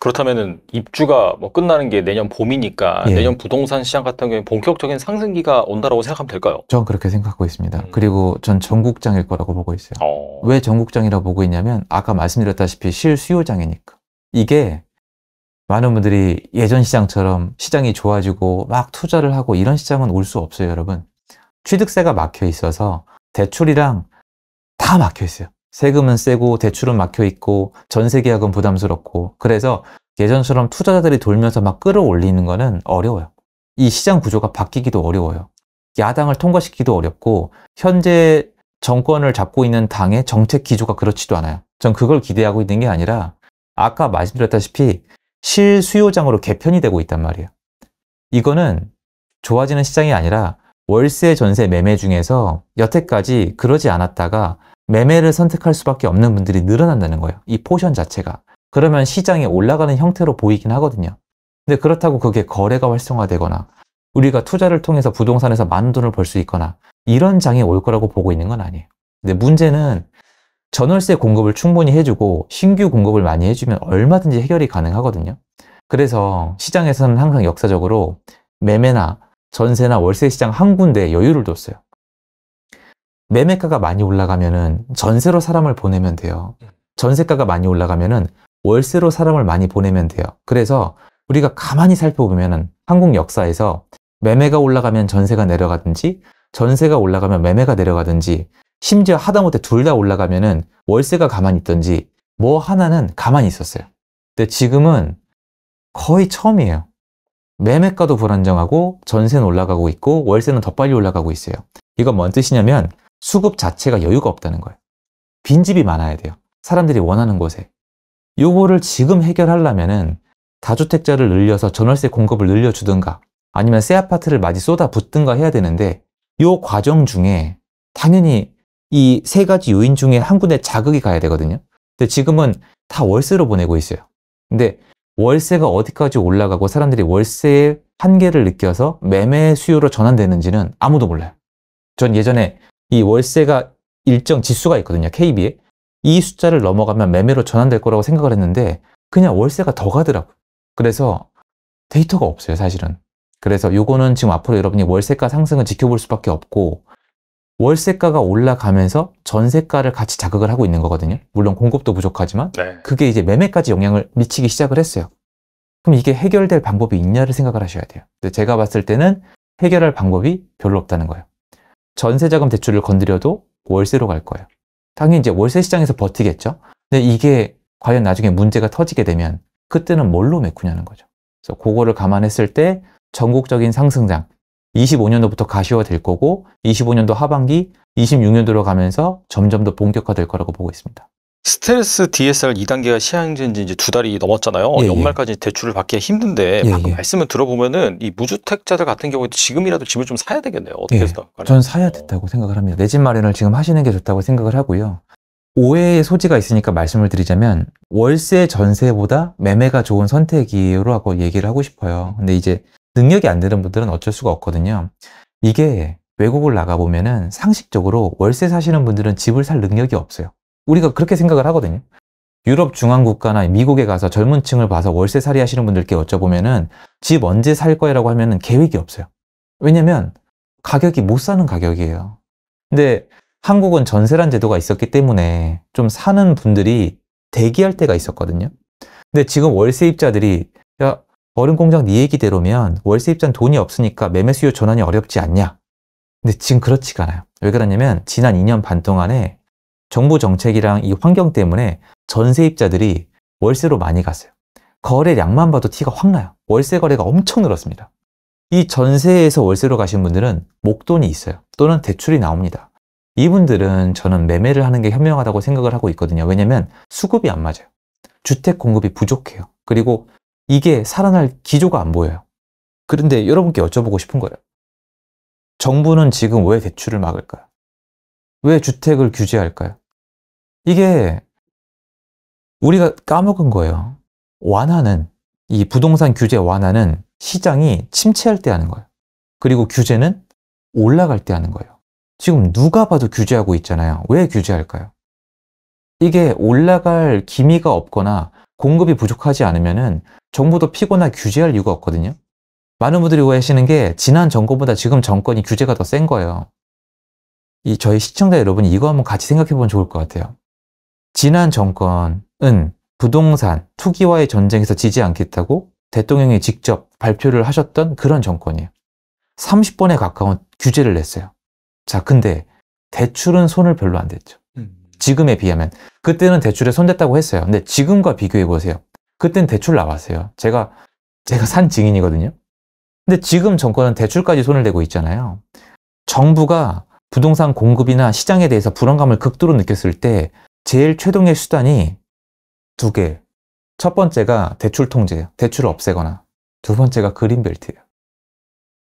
그렇다면은 입주가 뭐 끝나는 게 내년 봄이니까 예. 내년 부동산 시장 같은 경우에 본격적인 상승기가 온다라고 생각하면 될까요? 전 그렇게 생각하고 있습니다. 음. 그리고 전 전국장일 거라고 보고 있어요. 어. 왜 전국장이라고 보고 있냐면 아까 말씀드렸다시피 실수요장이니까 이게 많은 분들이 예전 시장처럼 시장이 좋아지고 막 투자를 하고 이런 시장은 올 수 없어요, 여러분. 취득세가 막혀 있어서 대출이랑 다 막혀 있어요. 세금은 세고 대출은 막혀 있고 전세 계약은 부담스럽고 그래서 예전처럼 투자자들이 돌면서 막 끌어올리는 거는 어려워요. 이 시장 구조가 바뀌기도 어려워요. 야당을 통과시키기도 어렵고 현재 정권을 잡고 있는 당의 정책 기조가 그렇지도 않아요. 전 그걸 기대하고 있는 게 아니라 아까 말씀드렸다시피 실수요장으로 개편이 되고 있단 말이에요. 이거는 좋아지는 시장이 아니라 월세 전세 매매 중에서 여태까지 그러지 않았다가 매매를 선택할 수밖에 없는 분들이 늘어난다는 거예요. 이 포션 자체가. 그러면 시장이 올라가는 형태로 보이긴 하거든요. 근데 그렇다고 그게 거래가 활성화되거나 우리가 투자를 통해서 부동산에서 많은 돈을 벌 수 있거나 이런 장이 올 거라고 보고 있는 건 아니에요. 근데 문제는 전월세 공급을 충분히 해주고 신규 공급을 많이 해주면 얼마든지 해결이 가능하거든요. 그래서 시장에서는 항상 역사적으로 매매나 전세나 월세 시장 한 군데 여유를 뒀어요. 매매가가 많이 올라가면은 전세로 사람을 보내면 돼요. 예. 전세가가 많이 올라가면은 월세로 사람을 많이 보내면 돼요. 그래서 우리가 가만히 살펴보면은 한국 역사에서 매매가 올라가면 전세가 내려가든지 전세가 올라가면 매매가 내려가든지 심지어 하다못해 둘 다 올라가면은 월세가 가만히 있던지뭐 하나는 가만히 있었어요. 근데 지금은 거의 처음이에요. 매매가도 불안정하고 전세는 올라가고 있고 월세는 더 빨리 올라가고 있어요. 이건 뭔 뜻이냐면 수급 자체가 여유가 없다는 거예요. 빈집이 많아야 돼요. 사람들이 원하는 곳에. 요거를 지금 해결하려면은 다주택자를 늘려서 전월세 공급을 늘려주든가 아니면 새 아파트를 맞이 쏟아붓든가 해야 되는데 요 과정 중에 당연히 이 세 가지 요인 중에 한 군데 자극이 가야 되거든요. 근데 지금은 다 월세로 보내고 있어요. 근데 월세가 어디까지 올라가고 사람들이 월세의 한계를 느껴서 매매 수요로 전환되는지는 아무도 몰라요. 전 예전에 이 월세가 일정 지수가 있거든요. KB에. 이 숫자를 넘어가면 매매로 전환될 거라고 생각을 했는데 그냥 월세가 더 가더라고요. 그래서 데이터가 없어요, 사실은. 그래서 요거는 지금 앞으로 여러분이 월세가 상승을 지켜볼 수밖에 없고 월세가가 올라가면서 전세가를 같이 자극을 하고 있는 거거든요. 물론 공급도 부족하지만 네. 그게 이제 매매까지 영향을 미치기 시작을 했어요. 그럼 이게 해결될 방법이 있냐를 생각을 하셔야 돼요. 제가 봤을 때는 해결할 방법이 별로 없다는 거예요. 전세자금 대출을 건드려도 월세로 갈 거예요. 당연히 이제 월세 시장에서 버티겠죠. 근데 이게 과연 나중에 문제가 터지게 되면 그때는 뭘로 메꾸냐는 거죠. 그래서 그거를 감안했을 때 전국적인 상승장 25년도부터 가시화될 거고 25년도 하반기 26년도로 가면서 점점 더 본격화될 거라고 보고 있습니다. 스텔스 DSR 2단계가 시행된 지 이제 두 달이 넘었잖아요. 예, 예. 연말까지 대출을 받기 힘든데 예, 방금 예. 말씀을 들어보면은 이 무주택자들 같은 경우에도 지금이라도 집을 좀 사야 되겠네요. 어떻게 예, 해서 하세요 사야 됐다고 생각을 합니다. 내 집 마련을 지금 하시는 게 좋다고 생각을 하고요. 오해의 소지가 있으니까 말씀을 드리자면 월세 전세보다 매매가 좋은 선택이라고 얘기를 하고 싶어요. 근데 이제 능력이 안 되는 분들은 어쩔 수가 없거든요. 이게 외국을 나가보면은 상식적으로 월세 사시는 분들은 집을 살 능력이 없어요. 우리가 그렇게 생각을 하거든요. 유럽 중앙 국가나 미국에 가서 젊은 층을 봐서 월세살이 하시는 분들께 여쭤보면은 집 언제 살거라고 하면은 계획이 없어요. 왜냐면 가격이 못 사는 가격이에요. 근데 한국은 전세란 제도가 있었기 때문에 좀 사는 분들이 대기할 때가 있었거든요. 근데 지금 월세입자들이 야 어른 공장 네 얘기대로면 월세입자는 돈이 없으니까 매매 수요 전환이 어렵지 않냐. 근데 지금 그렇지가 않아요. 왜 그러냐면 지난 2년 반 동안에 정부 정책이랑 이 환경 때문에 전세입자들이 월세로 많이 갔어요. 거래량만 봐도 티가 확 나요. 월세 거래가 엄청 늘었습니다. 이 전세에서 월세로 가신 분들은 목돈이 있어요. 또는 대출이 나옵니다. 이분들은 저는 매매를 하는 게 현명하다고 생각을 하고 있거든요. 왜냐면 하 수급이 안 맞아요. 주택 공급이 부족해요. 그리고 이게 살아날 기조가 안 보여요. 그런데 여러분께 여쭤보고 싶은 거예요. 정부는 지금 왜 대출을 막을까요? 왜 주택을 규제할까요? 이게 우리가 까먹은 거예요. 완화는, 이 부동산 규제 완화는 시장이 침체할 때 하는 거예요. 그리고 규제는 올라갈 때 하는 거예요. 지금 누가 봐도 규제하고 있잖아요. 왜 규제할까요? 이게 올라갈 기미가 없거나 공급이 부족하지 않으면 정부도 피곤하 규제할 이유가 없거든요. 많은 분들이 오해하시는 게 지난 정권보다 지금 정권이 규제가 더 센 거예요. 이 저희 시청자 여러분 이거 한번 같이 생각해 보면 좋을 것 같아요. 지난 정권은 부동산 투기와의 전쟁에서 지지 않겠다고 대통령이 직접 발표를 하셨던 그런 정권이에요. 30번에 가까운 규제를 냈어요. 자, 근데 대출은 손을 별로 안 댔죠. 음. 지금에 비하면. 그때는 대출에 손댔다고 했어요. 근데 지금과 비교해 보세요. 그땐 대출 나왔어요. 제가, 제가 산 증인이거든요. 근데 지금 정권은 대출까지 손을 대고 있잖아요. 정부가 부동산 공급이나 시장에 대해서 불안감을 극도로 느꼈을 때 제일 최종의 수단이 두 개. 첫 번째가 대출 통제예요. 대출을 없애거나. 두 번째가 그린벨트예요.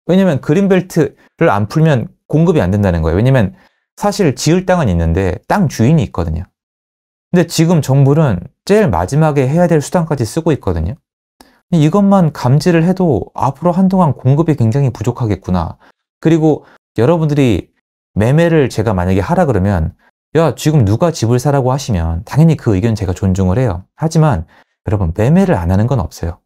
왜냐면 그린벨트를 안 풀면 공급이 안 된다는 거예요. 왜냐면 사실 지을 땅은 있는데 땅 주인이 있거든요. 근데 지금 정부는 제일 마지막에 해야 될 수단까지 쓰고 있거든요. 이것만 감지를 해도 앞으로 한동안 공급이 굉장히 부족하겠구나. 그리고 여러분들이 매매를 제가 만약에 하라 그러면 야, 지금 누가 집을 사라고 하시면 당연히 그 의견 제가 존중을 해요. 하지만 여러분 매매를 안 하는 건 없어요.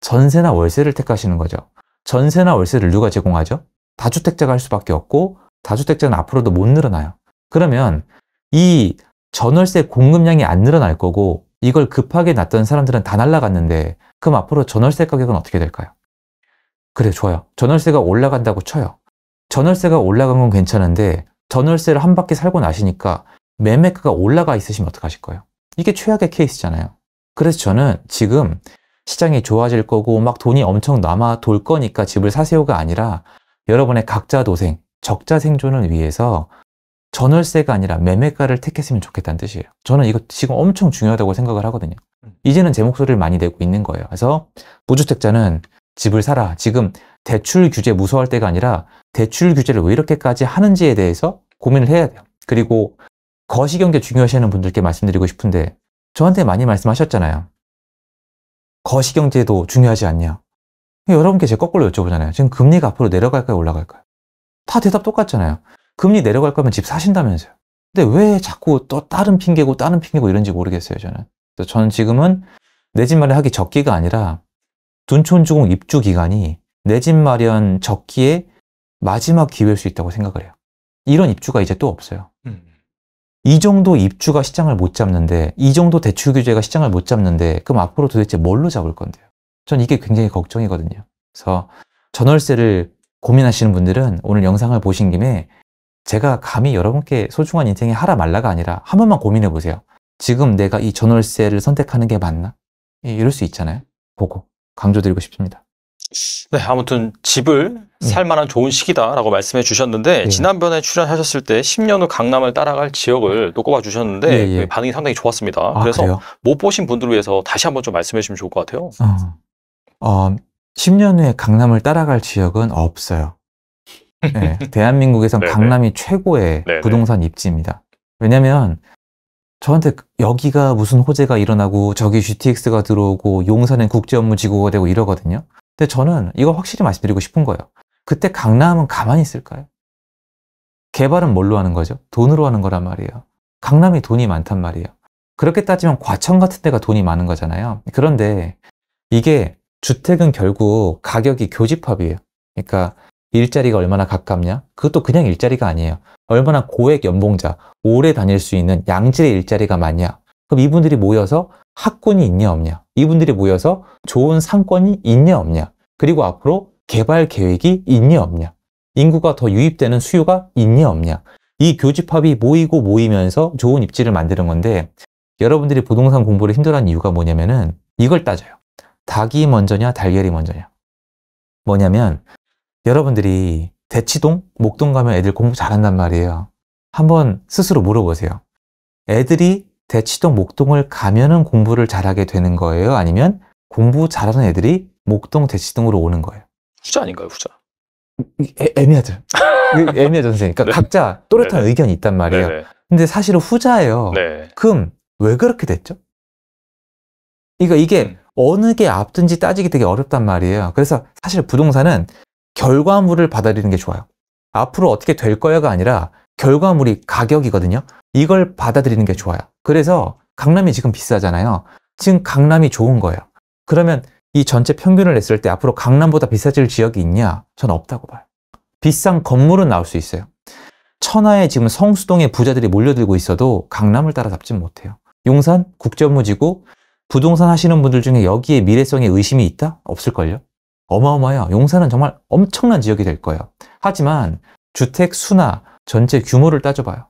전세나 월세를 택하시는 거죠. 전세나 월세를 누가 제공하죠? 다주택자가 할 수밖에 없고 다주택자는 앞으로도 못 늘어나요. 그러면 이 전월세 공급량이 안 늘어날 거고 이걸 급하게 놨던 사람들은 다 날라갔는데 그럼 앞으로 전월세 가격은 어떻게 될까요? 그래 좋아요. 전월세가 올라간다고 쳐요. 전월세가 올라간 건 괜찮은데 전월세를 한 바퀴 살고 나시니까 매매가가 올라가 있으시면 어떡하실 거예요? 이게 최악의 케이스잖아요. 그래서 저는 지금 시장이 좋아질 거고 막 돈이 엄청 남아 돌 거니까 집을 사세요가 아니라 여러분의 각자 도생, 적자 생존을 위해서 전월세가 아니라 매매가를 택했으면 좋겠다는 뜻이에요. 저는 이거 지금 엄청 중요하다고 생각을 하거든요. 음. 이제는 제 목소리를 많이 내고 있는 거예요. 그래서 무주택자는 집을 사라. 지금 대출 규제 무서워할 때가 아니라 대출 규제를 왜 이렇게까지 하는지에 대해서 고민을 해야 돼요. 그리고 거시경제 중요시하는 분들께 말씀드리고 싶은데 저한테 많이 말씀하셨잖아요. 거시경제도 중요하지 않냐. 여러분께 제 거꾸로 여쭤보잖아요. 지금 금리가 앞으로 내려갈까요? 올라갈까요? 다 대답 똑같잖아요. 금리 내려갈 거면 집 사신다면서요. 근데 왜 자꾸 또 다른 핑계고 다른 핑계고 이런지 모르겠어요, 저는. 저는 지금은 내 집 마련하기 적기가 아니라 둔촌주공 입주 기간이 내 집 마련 적기에 마지막 기회일 수 있다고 생각을 해요. 이런 입주가 이제 또 없어요. 음. 이 정도 입주가 시장을 못 잡는데 이 정도 대출 규제가 시장을 못 잡는데 그럼 앞으로 도대체 뭘로 잡을 건데요? 전 이게 굉장히 걱정이거든요. 그래서 전월세를 고민하시는 분들은 오늘 영상을 보신 김에 제가 감히 여러분께 소중한 인생의 하라 말라가 아니라 한 번만 고민해 보세요. 지금 내가 이 전월세를 선택하는 게 맞나? 이럴 수 있잖아요. 보고 강조드리고 싶습니다. 네, 아무튼 집을 음. 살 만한 좋은 시기다라고 말씀해 주셨는데 예. 지난번에 출연하셨을 때 10년 후 강남을 따라갈 지역을 또 꼽아 주셨는데 예, 예. 그 반응이 상당히 좋았습니다. 아, 그래서 그래요? 못 보신 분들을 위해서 다시 한번 좀 말씀해 주시면 좋을 것 같아요. 어. 어, 10년 후에 강남을 따라갈 지역은 없어요. 네, 대한민국에선 강남이 최고의 네네. 부동산 입지입니다. 왜냐면 하 저한테 여기가 무슨 호재가 일어나고 저기 GTX가 들어오고 용산에 국제 업무 지구가 되고 이러거든요. 근데 저는 이거 확실히 말씀드리고 싶은 거예요. 그때 강남은 가만히 있을까요? 개발은 뭘로 하는 거죠? 돈으로 하는 거란 말이에요. 강남이 돈이 많단 말이에요. 그렇게 따지면 과천 같은 데가 돈이 많은 거잖아요. 그런데 이게 주택은 결국 가격이 교집합이에요. 그러니까 일자리가 얼마나 가깝냐? 그것도 그냥 일자리가 아니에요. 얼마나 고액 연봉자, 오래 다닐 수 있는 양질의 일자리가 많냐? 그럼 이분들이 모여서 학군이 있냐 없냐? 이분들이 모여서 좋은 상권이 있냐 없냐 그리고 앞으로 개발 계획이 있냐 없냐 인구가 더 유입되는 수요가 있냐 없냐 이 교집합이 모이고 모이면서 좋은 입지를 만드는 건데 여러분들이 부동산 공부를 힘들어하는 이유가 뭐냐면은 이걸 따져요 닭이 먼저냐 달걀이 먼저냐 뭐냐면 여러분들이 대치동, 목동 가면 애들 공부 잘한단 말이에요 한번 스스로 물어보세요 애들이 대치동 목동을 가면은 공부를 잘하게 되는 거예요? 아니면 공부 잘하는 애들이 목동 대치동으로 오는 거예요? 후자 아닌가요, 후자? 애, 애매하죠. 애매하죠, 선생님. 그러니까 네. 각자 또렷한 네. 의견이 있단 말이에요. 네. 근데 사실은 후자예요. 네. 그럼 왜 그렇게 됐죠? 그러니까 이게 음. 어느 게 앞든지 따지기 되게 어렵단 말이에요. 그래서 사실 부동산은 결과물을 받아들이는 게 좋아요. 앞으로 어떻게 될 거야가 아니라 결과물이 가격이거든요. 이걸 받아들이는 게 좋아요. 그래서 강남이 지금 비싸잖아요. 지금 강남이 좋은 거예요. 그러면 이 전체 평균을 냈을 때 앞으로 강남보다 비싸질 지역이 있냐? 저는 없다고 봐요. 비싼 건물은 나올 수 있어요. 천하에 지금 성수동에 부자들이 몰려들고 있어도 강남을 따라잡진 못해요. 용산, 국제업무지구, 부동산 하시는 분들 중에 여기에 미래성에 의심이 있다? 없을걸요? 어마어마해요. 용산은 정말 엄청난 지역이 될 거예요. 하지만 주택 수나 전체 규모를 따져봐요.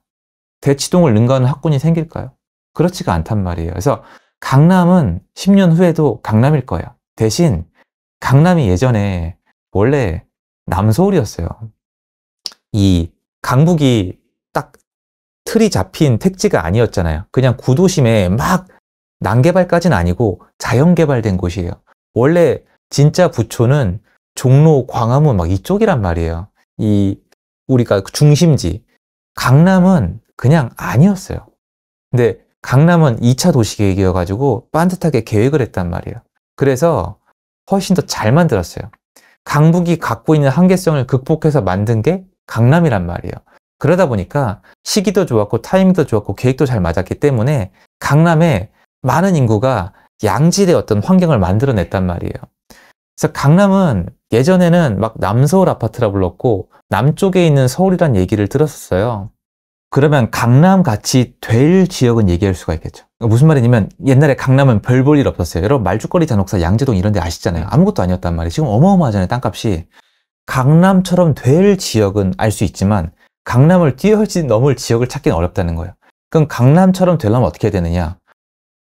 대치동을 능가하는 학군이 생길까요? 그렇지가 않단 말이에요. 그래서 강남은 10년 후에도 강남일 거야. 대신 강남이 예전에 원래 남서울이었어요. 이 강북이 딱 틀이 잡힌 택지가 아니었잖아요. 그냥 구도심에 막 난개발까지는 아니고 자연개발된 곳이에요. 원래 진짜 부초는 종로, 광화문 막 이쪽이란 말이에요. 이 우리가 중심지 강남은 그냥 아니었어요. 근데 강남은 2차 도시계획이어가지고 반듯하게 계획을 했단 말이에요. 그래서 훨씬 더 잘 만들었어요. 강북이 갖고 있는 한계성을 극복해서 만든 게 강남이란 말이에요. 그러다 보니까 시기도 좋았고 타이밍도 좋았고 계획도 잘 맞았기 때문에 강남에 많은 인구가 양질의 어떤 환경을 만들어냈단 말이에요. 그래서 강남은 예전에는 막 남서울 아파트라 불렀고 남쪽에 있는 서울이란 얘기를 들었었어요. 그러면 강남 같이 될 지역은 얘기할 수가 있겠죠. 무슨 말이냐면 옛날에 강남은 별 볼 일 없었어요. 여러분 말죽거리 잔혹사 양재동 이런 데 아시잖아요. 아무것도 아니었단 말이에요. 지금 어마어마하잖아요. 땅값이. 강남처럼 될 지역은 알 수 있지만 강남을 뛰어흘지 넘을 지역을 찾기는 어렵다는 거예요. 그럼 강남처럼 되려면 어떻게 해야 되느냐.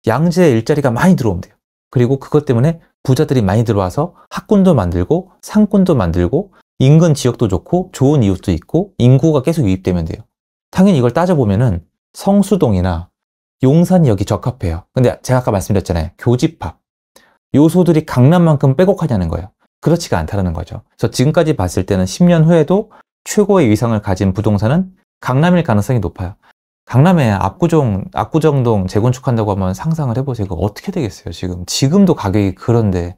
양재에 일자리가 많이 들어오면 돼요. 그리고 그것 때문에 부자들이 많이 들어와서 학군도 만들고 상권도 만들고 인근 지역도 좋고 좋은 이웃도 있고 인구가 계속 유입되면 돼요. 당연히 이걸 따져보면은 성수동이나 용산역이 적합해요. 근데 제가 아까 말씀드렸잖아요. 교집합. 요소들이 강남만큼 빼곡하냐는 거예요. 그렇지가 않다는 거죠. 그래서 지금까지 봤을 때는 10년 후에도 최고의 위상을 가진 부동산은 강남일 가능성이 높아요. 강남에 압구정, 압구정동 재건축한다고 하면 상상을 해보세요. 이거 어떻게 되겠어요, 지금? 지금도 가격이 그런데.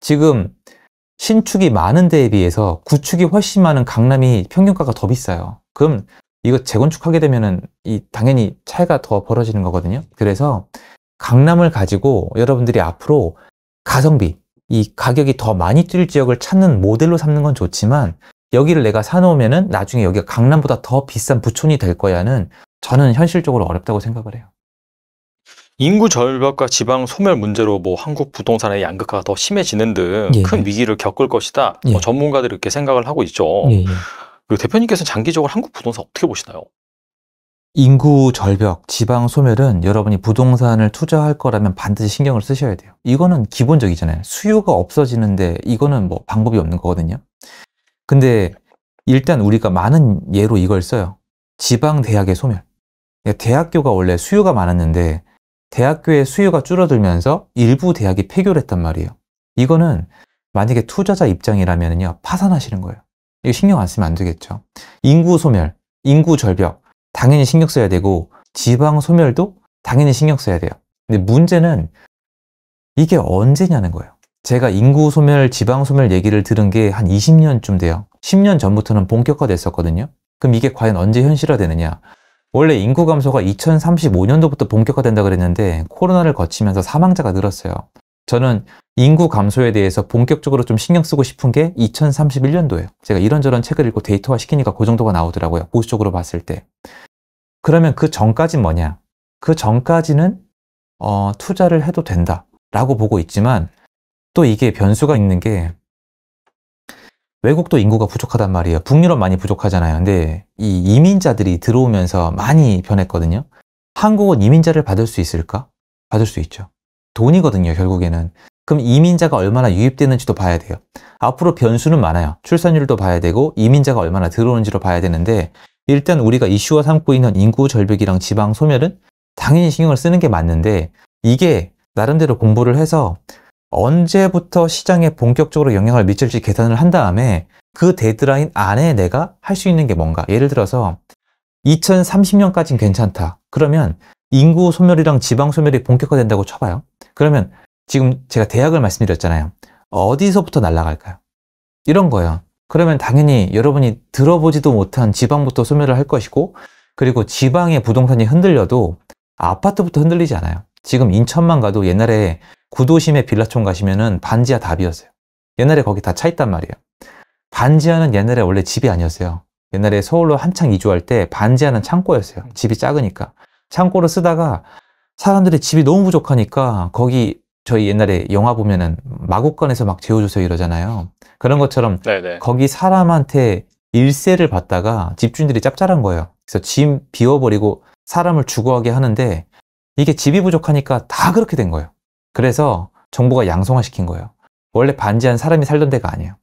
지금 신축이 많은 데에 비해서 구축이 훨씬 많은 강남이 평균가가 더 비싸요. 그럼 이거 재건축하게 되면은 이 당연히 차이가 더 벌어지는 거거든요. 그래서 강남을 가지고 여러분들이 앞으로 가성비, 이 가격이 더 많이 뛸 지역을 찾는 모델로 삼는 건 좋지만 여기를 내가 사놓으면은 나중에 여기가 강남보다 더 비싼 부촌이 될 거야는 저는 현실적으로 어렵다고 생각을 해요. 인구 절벽과 지방 소멸 문제로 뭐 한국 부동산의 양극화가 더 심해지는 등큰 예. 위기를 겪을 것이다. 뭐 예. 뭐 전문가들이 이렇게 생각을 하고 있죠. 예. 예. 그 대표님께서는 장기적으로 한국 부동산 어떻게 보시나요? 인구 절벽, 지방 소멸은 여러분이 부동산을 투자할 거라면 반드시 신경을 쓰셔야 돼요. 이거는 기본적이잖아요. 수요가 없어지는데 이거는 뭐 방법이 없는 거거든요. 근데 일단 우리가 많은 예로 이걸 써요. 지방 대학의 소멸. 예, 대학교가 원래 수요가 많았는데 대학교의 수요가 줄어들면서 일부 대학이 폐교를 했단 말이에요. 이거는 만약에 투자자 입장이라면 파산하시는 거예요. 이거 신경 안 쓰면 안 되겠죠. 인구 소멸, 인구 절벽 당연히 신경 써야 되고 지방 소멸도 당연히 신경 써야 돼요. 근데 문제는 이게 언제냐는 거예요. 제가 인구 소멸, 지방 소멸 얘기를 들은 게 한 20년쯤 돼요. 10년 전부터는 본격화됐었거든요. 그럼 이게 과연 언제 현실화되느냐? 원래 인구 감소가 2035년도부터 본격화된다 그랬는데 코로나를 거치면서 사망자가 늘었어요. 저는 인구 감소에 대해서 본격적으로 좀 신경 쓰고 싶은 게 2031년도예요. 제가 이런저런 책을 읽고 데이터화 시키니까 그 정도가 나오더라고요. 보수적으로 봤을 때. 그러면 그 전까진 뭐냐? 그 전까지는 어, 투자를 해도 된다라고 보고 있지만 또 이게 변수가 있는 게 외국도 인구가 부족하단 말이에요. 북유럽 많이 부족하잖아요. 근데 이 이민자들이 들어오면서 많이 변했거든요. 한국은 이민자를 받을 수 있을까? 받을 수 있죠. 돈이거든요, 결국에는. 그럼 이민자가 얼마나 유입되는지도 봐야 돼요. 앞으로 변수는 많아요. 출산율도 봐야 되고 이민자가 얼마나 들어오는지로 봐야 되는데 일단 우리가 이슈와 삼고 있는 인구 절벽이랑 지방 소멸은 당연히 신경을 쓰는 게 맞는데 이게 나름대로 공부를 해서 언제부터 시장에 본격적으로 영향을 미칠지 계산을 한 다음에 그 데드라인 안에 내가 할 수 있는 게 뭔가 예를 들어서 2030년까지는 괜찮다 그러면 인구 소멸이랑 지방 소멸이 본격화된다고 쳐봐요 그러면 지금 제가 대학을 말씀드렸잖아요. 어디서부터 날아갈까요? 이런 거예요. 그러면 당연히 여러분이 들어보지도 못한 지방부터 소멸을 할 것이고 그리고 지방의 부동산이 흔들려도 아파트부터 흔들리지 않아요. 지금 인천만 가도 옛날에 구도심에 빌라촌 가시면은 반지하 답이었어요 옛날에 거기 다 차 있단 말이에요. 반지하는 옛날에 원래 집이 아니었어요. 옛날에 서울로 한창 이주할 때 반지하는 창고였어요. 집이 작으니까. 창고를 쓰다가 사람들이 집이 너무 부족하니까 거기 저희 옛날에 영화 보면은 마곡간에서 막재워줘서 이러잖아요. 그런 것처럼 네네. 거기 사람한테 일세를 받다가 집주인들이 짭짤한 거예요. 그래서 짐 비워버리고 사람을 주거하게 하는데 이게 집이 부족하니까 다 그렇게 된 거예요. 그래서 정부가 양성화시킨 거예요. 원래 반지한 사람이 살던 데가 아니에요.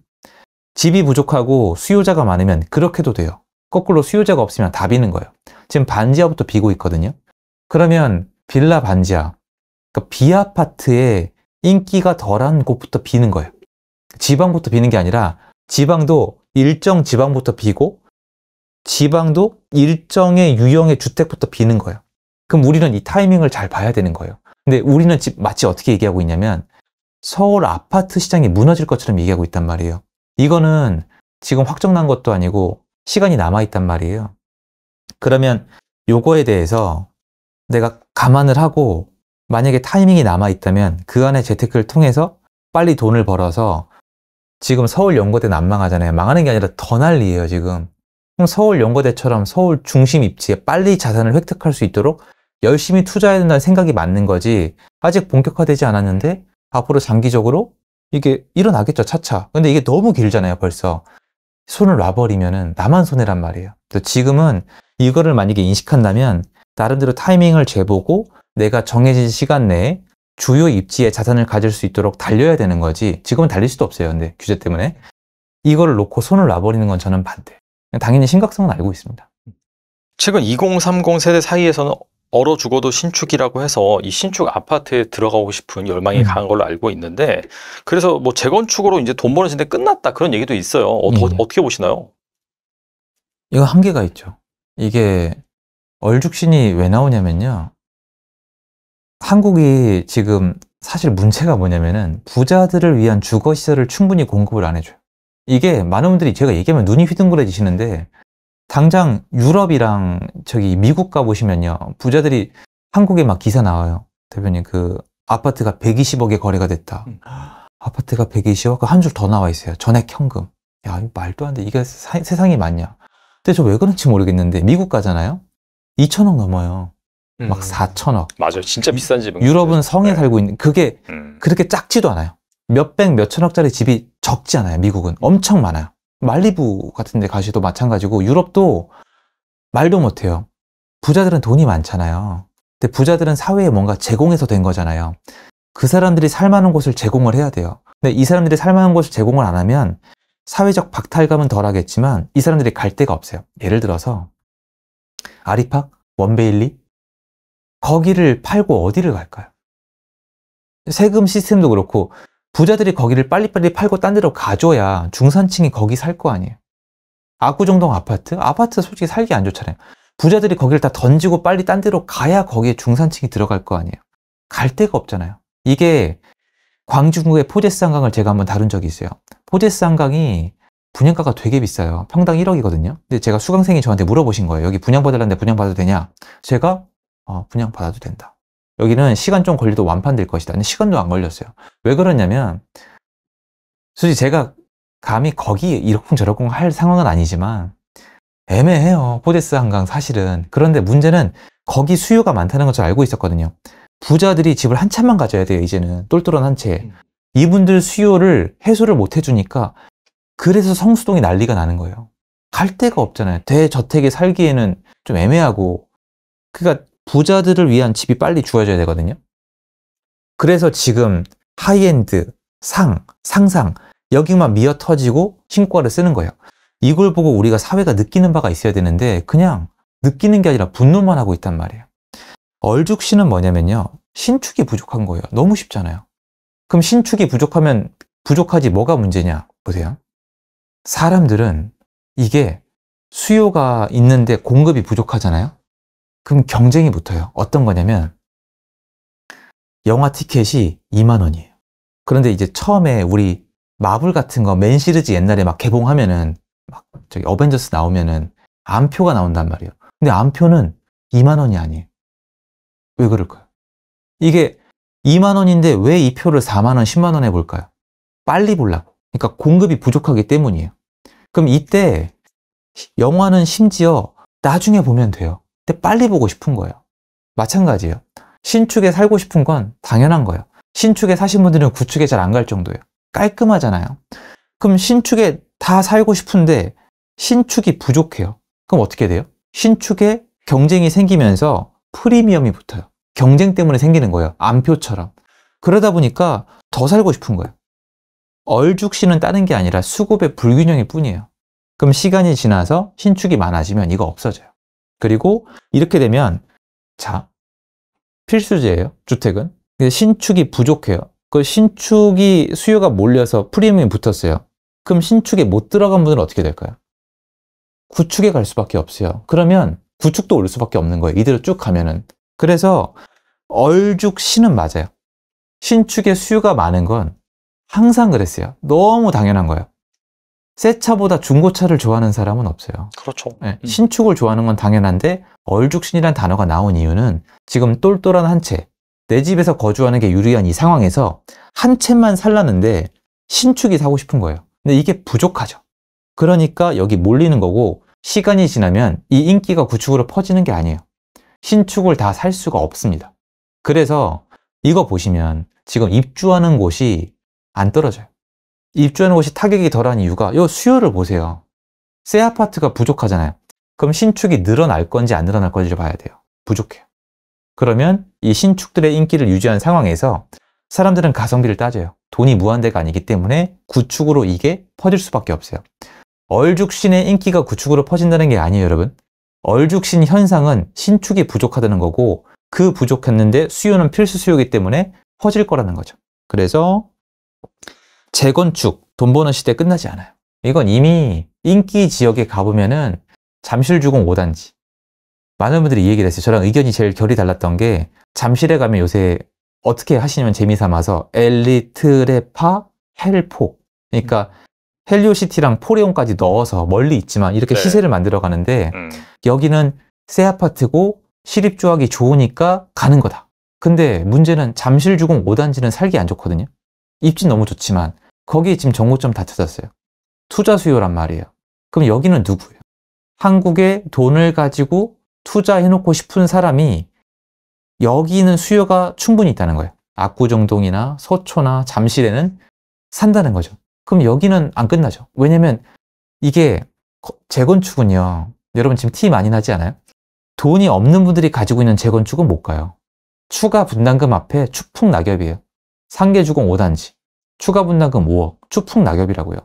집이 부족하고 수요자가 많으면 그렇게도 돼요. 거꾸로 수요자가 없으면 다 비는 거예요. 지금 반지하부터 비고 있거든요. 그러면 빌라 반지하, 그러니까 B 아파트에 인기가 덜한 곳부터 비는 거예요. 지방부터 비는 게 아니라 지방도 일정 지방부터 비고 지방도 일정의 유형의 주택부터 비는 거예요. 그럼 우리는 이 타이밍을 잘 봐야 되는 거예요. 근데 우리는 집 마치 어떻게 얘기하고 있냐면 서울 아파트 시장이 무너질 것처럼 얘기하고 있단 말이에요. 이거는 지금 확정난 것도 아니고 시간이 남아있단 말이에요. 그러면 요거에 대해서 내가 감안을 하고 만약에 타이밍이 남아있다면 그 안에 재테크를 통해서 빨리 돈을 벌어서 지금 서울 연고대 난망하잖아요. 망하는 게 아니라 더 난리예요, 지금. 그럼 서울 연고대처럼 서울 중심 입지에 빨리 자산을 획득할 수 있도록 열심히 투자해야 된다는 생각이 맞는 거지 아직 본격화되지 않았는데 앞으로 장기적으로 이게 일어나겠죠, 차차. 근데 이게 너무 길잖아요, 벌써. 손을 놔버리면은 나만 손해란 말이에요. 지금은 이거를 만약에 인식한다면 나름대로 타이밍을 재보고 내가 정해진 시간 내에 주요 입지에 자산을 가질 수 있도록 달려야 되는 거지 지금은 달릴 수도 없어요 근데 규제 때문에 이걸 놓고 손을 놔버리는 건 저는 반대 당연히 심각성은 알고 있습니다 최근 2030 세대 사이에서는 얼어 죽어도 신축이라고 해서 이 신축 아파트에 들어가고 싶은 열망이 음. 강한 걸로 알고 있는데 그래서 뭐 재건축으로 이제 돈 버는 시대 끝났다 그런 얘기도 있어요 어, 예. 음. 떻게 보시나요? 이거 한계가 있죠 이게 얼죽신이 왜 나오냐면요. 한국이 지금 사실 문제가 뭐냐면은 부자들을 위한 주거시설을 충분히 공급을 안 해줘요. 이게 많은 분들이 제가 얘기하면 눈이 휘둥그레지시는데 당장 유럽이랑 저기 미국 가보시면요. 부자들이 한국에 막 기사 나와요. 대변인 그 아파트가 120억에 거래가 됐다. 음. 아파트가 120억, 한 줄 더 나와 있어요. 전액 현금. 야, 말도 안 돼. 이게 사, 세상이 맞냐. 근데 저 왜 그런지 모르겠는데 미국 가잖아요. 2천억 넘어요. 음. 막 4천억. 맞아요. 진짜 비싼 집은. 유럽은 성에 네. 살고 있는, 그게 음. 그렇게 작지도 않아요. 몇 백, 몇천억짜리 집이 적지 않아요. 미국은. 엄청 많아요. 말리부 같은 데 가셔도 마찬가지고, 유럽도 말도 못해요. 부자들은 돈이 많잖아요. 근데 부자들은 사회에 뭔가 제공해서 된 거잖아요. 그 사람들이 살만한 곳을 제공을 해야 돼요. 근데 이 사람들이 살만한 곳을 제공을 안 하면 사회적 박탈감은 덜 하겠지만 이 사람들이 갈 데가 없어요. 예를 들어서 아리팍, 원베일리 거기를 팔고 어디를 갈까요? 세금 시스템도 그렇고 부자들이 거기를 빨리빨리 팔고 딴 데로 가줘야 중산층이 거기 살 거 아니에요. 압구정동 아파트? 아파트 솔직히 살기 안 좋잖아요. 부자들이 거기를 다 던지고 빨리 딴 데로 가야 거기에 중산층이 들어갈 거 아니에요. 갈 데가 없잖아요. 이게 광주구의 포제스 한강을 제가 한번 다룬 적이 있어요. 포제스 한강이 분양가가 되게 비싸요. 평당 1억이거든요. 근데 제가 수강생이 저한테 물어보신 거예요. 여기 분양받으려는데 분양받아도 되냐? 제가 어, 분양받아도 된다. 여기는 시간 좀 걸려도 완판될 것이다. 근데 시간도 안 걸렸어요. 왜 그러냐면 솔직히 제가 감히 거기 이렇쿵저렇쿵할 상황은 아니지만 애매해요. 포데스 한강 사실은. 그런데 문제는 거기 수요가 많다는 것을 알고 있었거든요. 부자들이 집을 한참만 가져야 돼요, 이제는. 똘똘한 한 채. 음. 이분들 수요를 해소를 못 해주니까 그래서 성수동이 난리가 나는 거예요. 갈 데가 없잖아요. 대저택에 살기에는 좀 애매하고. 그러니까 부자들을 위한 집이 빨리 주어져야 되거든요. 그래서 지금 하이엔드, 상, 상상 여기만 미어 터지고 신과를 쓰는 거예요. 이걸 보고 우리가 사회가 느끼는 바가 있어야 되는데 그냥 느끼는 게 아니라 분노만 하고 있단 말이에요. 얼죽시는 뭐냐면요. 신축이 부족한 거예요. 너무 쉽잖아요. 그럼 신축이 부족하면 부족하지 뭐가 문제냐? 보세요. 사람들은 이게 수요가 있는데 공급이 부족하잖아요. 그럼 경쟁이 붙어요. 어떤 거냐면 영화 티켓이 2만 원이에요. 그런데 이제 처음에 우리 마블 같은 거맨 시리즈 옛날에 막 개봉하면은 막 저기 어벤져스 나오면은 암표가 나온단 말이에요. 근데 암표는 2만 원이 아니에요. 왜 그럴까요? 이게 2만 원인데 왜 이 표를 4만 원, 10만 원해 볼까요? 빨리 볼라고. 그러니까 공급이 부족하기 때문이에요. 그럼 이때 영화는 심지어 나중에 보면 돼요. 근데 빨리 보고 싶은 거예요. 마찬가지예요. 신축에 살고 싶은 건 당연한 거예요. 신축에 사신 분들은 구축에 잘 안 갈 정도예요. 깔끔하잖아요. 그럼 신축에 다 살고 싶은데 신축이 부족해요. 그럼 어떻게 돼요? 신축에 경쟁이 생기면서 프리미엄이 붙어요. 경쟁 때문에 생기는 거예요. 암표처럼. 그러다 보니까 더 살고 싶은 거예요. 얼죽씨는 따는 게 아니라 수급의 불균형일 뿐이에요. 그럼 시간이 지나서 신축이 많아지면 이거 없어져요. 그리고 이렇게 되면 자 필수제예요. 주택은. 근데 신축이 부족해요. 그 신축이 수요가 몰려서 프리미엄이 붙었어요. 그럼 신축에 못 들어간 분은 어떻게 될까요? 구축에 갈 수밖에 없어요. 그러면 구축도 올 수밖에 없는 거예요. 이대로 쭉 가면은. 그래서 얼죽 신은 맞아요. 신축의 수요가 많은 건 항상 그랬어요. 너무 당연한 거예요. 새 차보다 중고차를 좋아하는 사람은 없어요. 그렇죠. 네, 신축을 좋아하는 건 당연한데 얼죽신이란 단어가 나온 이유는 지금 똘똘한 한 채, 내 집에서 거주하는 게 유리한 이 상황에서 한 채만 살라는데 신축이 사고 싶은 거예요. 근데 이게 부족하죠. 그러니까 여기 몰리는 거고 시간이 지나면 이 인기가 구축으로 퍼지는 게 아니에요. 신축을 다 살 수가 없습니다. 그래서 이거 보시면 지금 입주하는 곳이 안 떨어져요. 입주하는 곳이 타격이 덜한 이유가 요 수요를 보세요. 새 아파트가 부족하잖아요. 그럼 신축이 늘어날 건지 안 늘어날 건지 봐야 돼요. 부족해요. 그러면 이 신축들의 인기를 유지한 상황에서 사람들은 가성비를 따져요. 돈이 무한대가 아니기 때문에 구축으로 이게 퍼질 수밖에 없어요. 얼죽신의 인기가 구축으로 퍼진다는 게 아니에요, 여러분. 얼죽신 현상은 신축이 부족하다는 거고 그 부족했는데 수요는 필수 수요이기 때문에 퍼질 거라는 거죠. 그래서 재건축, 돈 버는 시대 끝나지 않아요. 이건 이미 인기 지역에 가보면은 잠실주공 5단지. 많은 분들이 이 얘기를 했어요. 저랑 의견이 제일 결이 달랐던 게 잠실에 가면 요새 어떻게 하시냐면 재미삼아서 엘리트레파 헬포. 그러니까 음. 헬리오시티랑 포레온까지 넣어서 멀리 있지만 이렇게 네. 시세를 만들어 가는데 음. 여기는 새 아파트고 시립조합이 좋으니까 가는 거다. 근데 문제는 잠실주공 5단지는 살기 안 좋거든요. 입지 너무 좋지만 거기에 지금 정고점 다 찾았어요. 투자 수요란 말이에요. 그럼 여기는 누구예요? 한국에 돈을 가지고 투자해놓고 싶은 사람이 여기는 수요가 충분히 있다는 거예요. 압구정동이나 서초나 잠실에는 산다는 거죠. 그럼 여기는 안 끝나죠. 왜냐면 이게 재건축은요. 여러분 지금 티 많이 나지 않아요? 돈이 없는 분들이 가지고 있는 재건축은 못 가요. 추가 분담금 앞에 추풍 낙엽이에요. 상계주공 5단지, 추가 분담금 5억, 추풍 낙엽이라고요.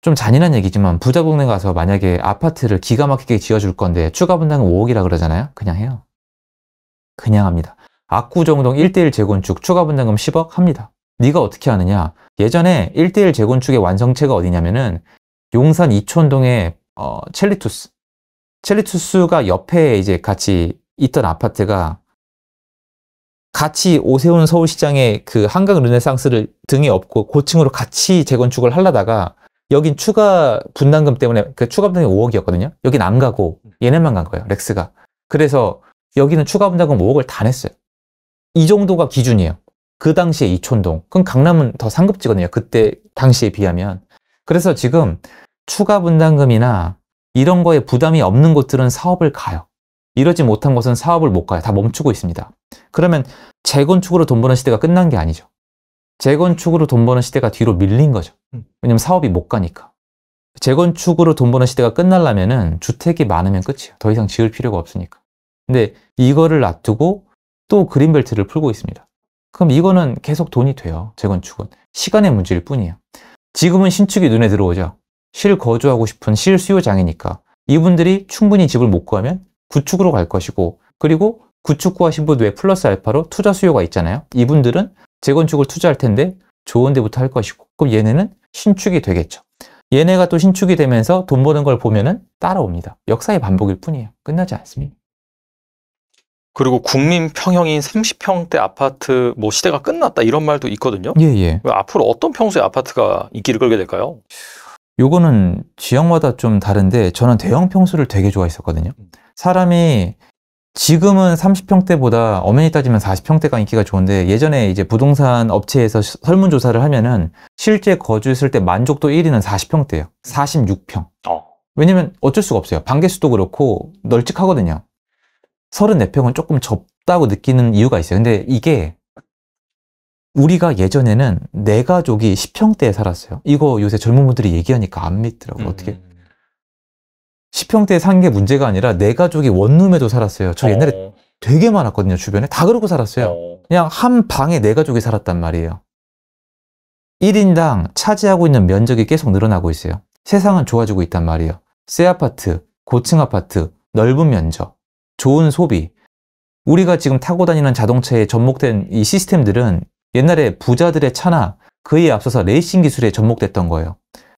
좀 잔인한 얘기지만 부자 동네 가서 만약에 아파트를 기가 막히게 지어줄 건데 추가 분담금 5억이라 그러잖아요? 그냥 해요. 그냥 합니다. 압구정동 1대1 재건축 추가 분담금 10억 합니다. 네가 어떻게 하느냐? 예전에 1대1 재건축의 완성체가 어디냐면은 용산 이촌동의 어, 첼리투스. 첼리투스가 옆에 이제 같이 있던 아파트가 같이 오세훈 서울시장의 그 한강 르네상스를 등에 업고 고층으로 같이 재건축을 하려다가 여긴 추가 분담금 때문에 그 추가 분담금이 5억이었거든요. 여긴 안 가고 얘네만 간 거예요. 렉스가. 그래서 여기는 추가 분담금 5억을 다 냈어요. 이 정도가 기준이에요. 그 당시에 이촌동. 그럼 강남은 더 상급지거든요. 그때 당시에 비하면. 그래서 지금 추가 분담금이나 이런 거에 부담이 없는 곳들은 사업을 가요. 이러지 못한 것은 사업을 못 가요. 다 멈추고 있습니다. 그러면 재건축으로 돈 버는 시대가 끝난 게 아니죠. 재건축으로 돈 버는 시대가 뒤로 밀린 거죠. 음. 왜냐면 사업이 못 가니까. 재건축으로 돈 버는 시대가 끝날라면은 주택이 많으면 끝이에요. 더 이상 지을 필요가 없으니까. 근데 이거를 놔두고 또 그린벨트를 풀고 있습니다. 그럼 이거는 계속 돈이 돼요. 재건축은. 시간의 문제일 뿐이에요. 지금은 신축이 눈에 들어오죠. 실 거주하고 싶은 실수요장이니까 이분들이 충분히 집을 못 구하면 구축으로 갈 것이고 그리고 구축 구하신 분외 플러스 알파로 투자 수요가 있잖아요. 이분들은 재건축을 투자할 텐데 좋은 데부터 할 것이고 그럼 얘네는 신축이 되겠죠. 얘네가 또 신축이 되면서 돈 버는 걸 보면은 따라옵니다. 역사의 반복일 뿐이에요. 끝나지 않습니다. 그리고 국민 평형인 30평대 아파트 뭐 시대가 끝났다 이런 말도 있거든요. 예, 예. 앞으로 어떤 평수의 아파트가 인기를 끌게 될까요? 요거는 지역마다 좀 다른데 저는 대형 평수를 되게 좋아했었거든요. 음. 사람이 지금은 30평대보다 엄연히 따지면 40평대가 인기가 좋은데 예전에 이제 부동산 업체에서 설문조사를 하면은 실제 거주했을 때 만족도 1위는 40평대예요. 46평. 어. 왜냐면 어쩔 수가 없어요. 반개수도 그렇고 널찍하거든요. 34평은 조금 좁다고 느끼는 이유가 있어요. 근데 이게 우리가 예전에는 내 가족이 10평대에 살았어요. 이거 요새 젊은 분들이 얘기하니까 안 믿더라고요. 음. 어떻게. 음. 10평대에 산 게 문제가 아니라 내 가족이 원룸에도 살았어요. 저 옛날에 어. 되게 많았거든요. 주변에. 다 그러고 살았어요. 어. 그냥 한 방에 내 가족이 살았단 말이에요. 1인당 차지하고 있는 면적이 계속 늘어나고 있어요. 세상은 좋아지고 있단 말이에요. 새 아파트, 고층 아파트, 넓은 면적, 좋은 소비. 우리가 지금 타고 다니는 자동차에 접목된 이 시스템들은 옛날에 부자들의 차나 그에 앞서서 레이싱 기술에 접목됐던 거예요.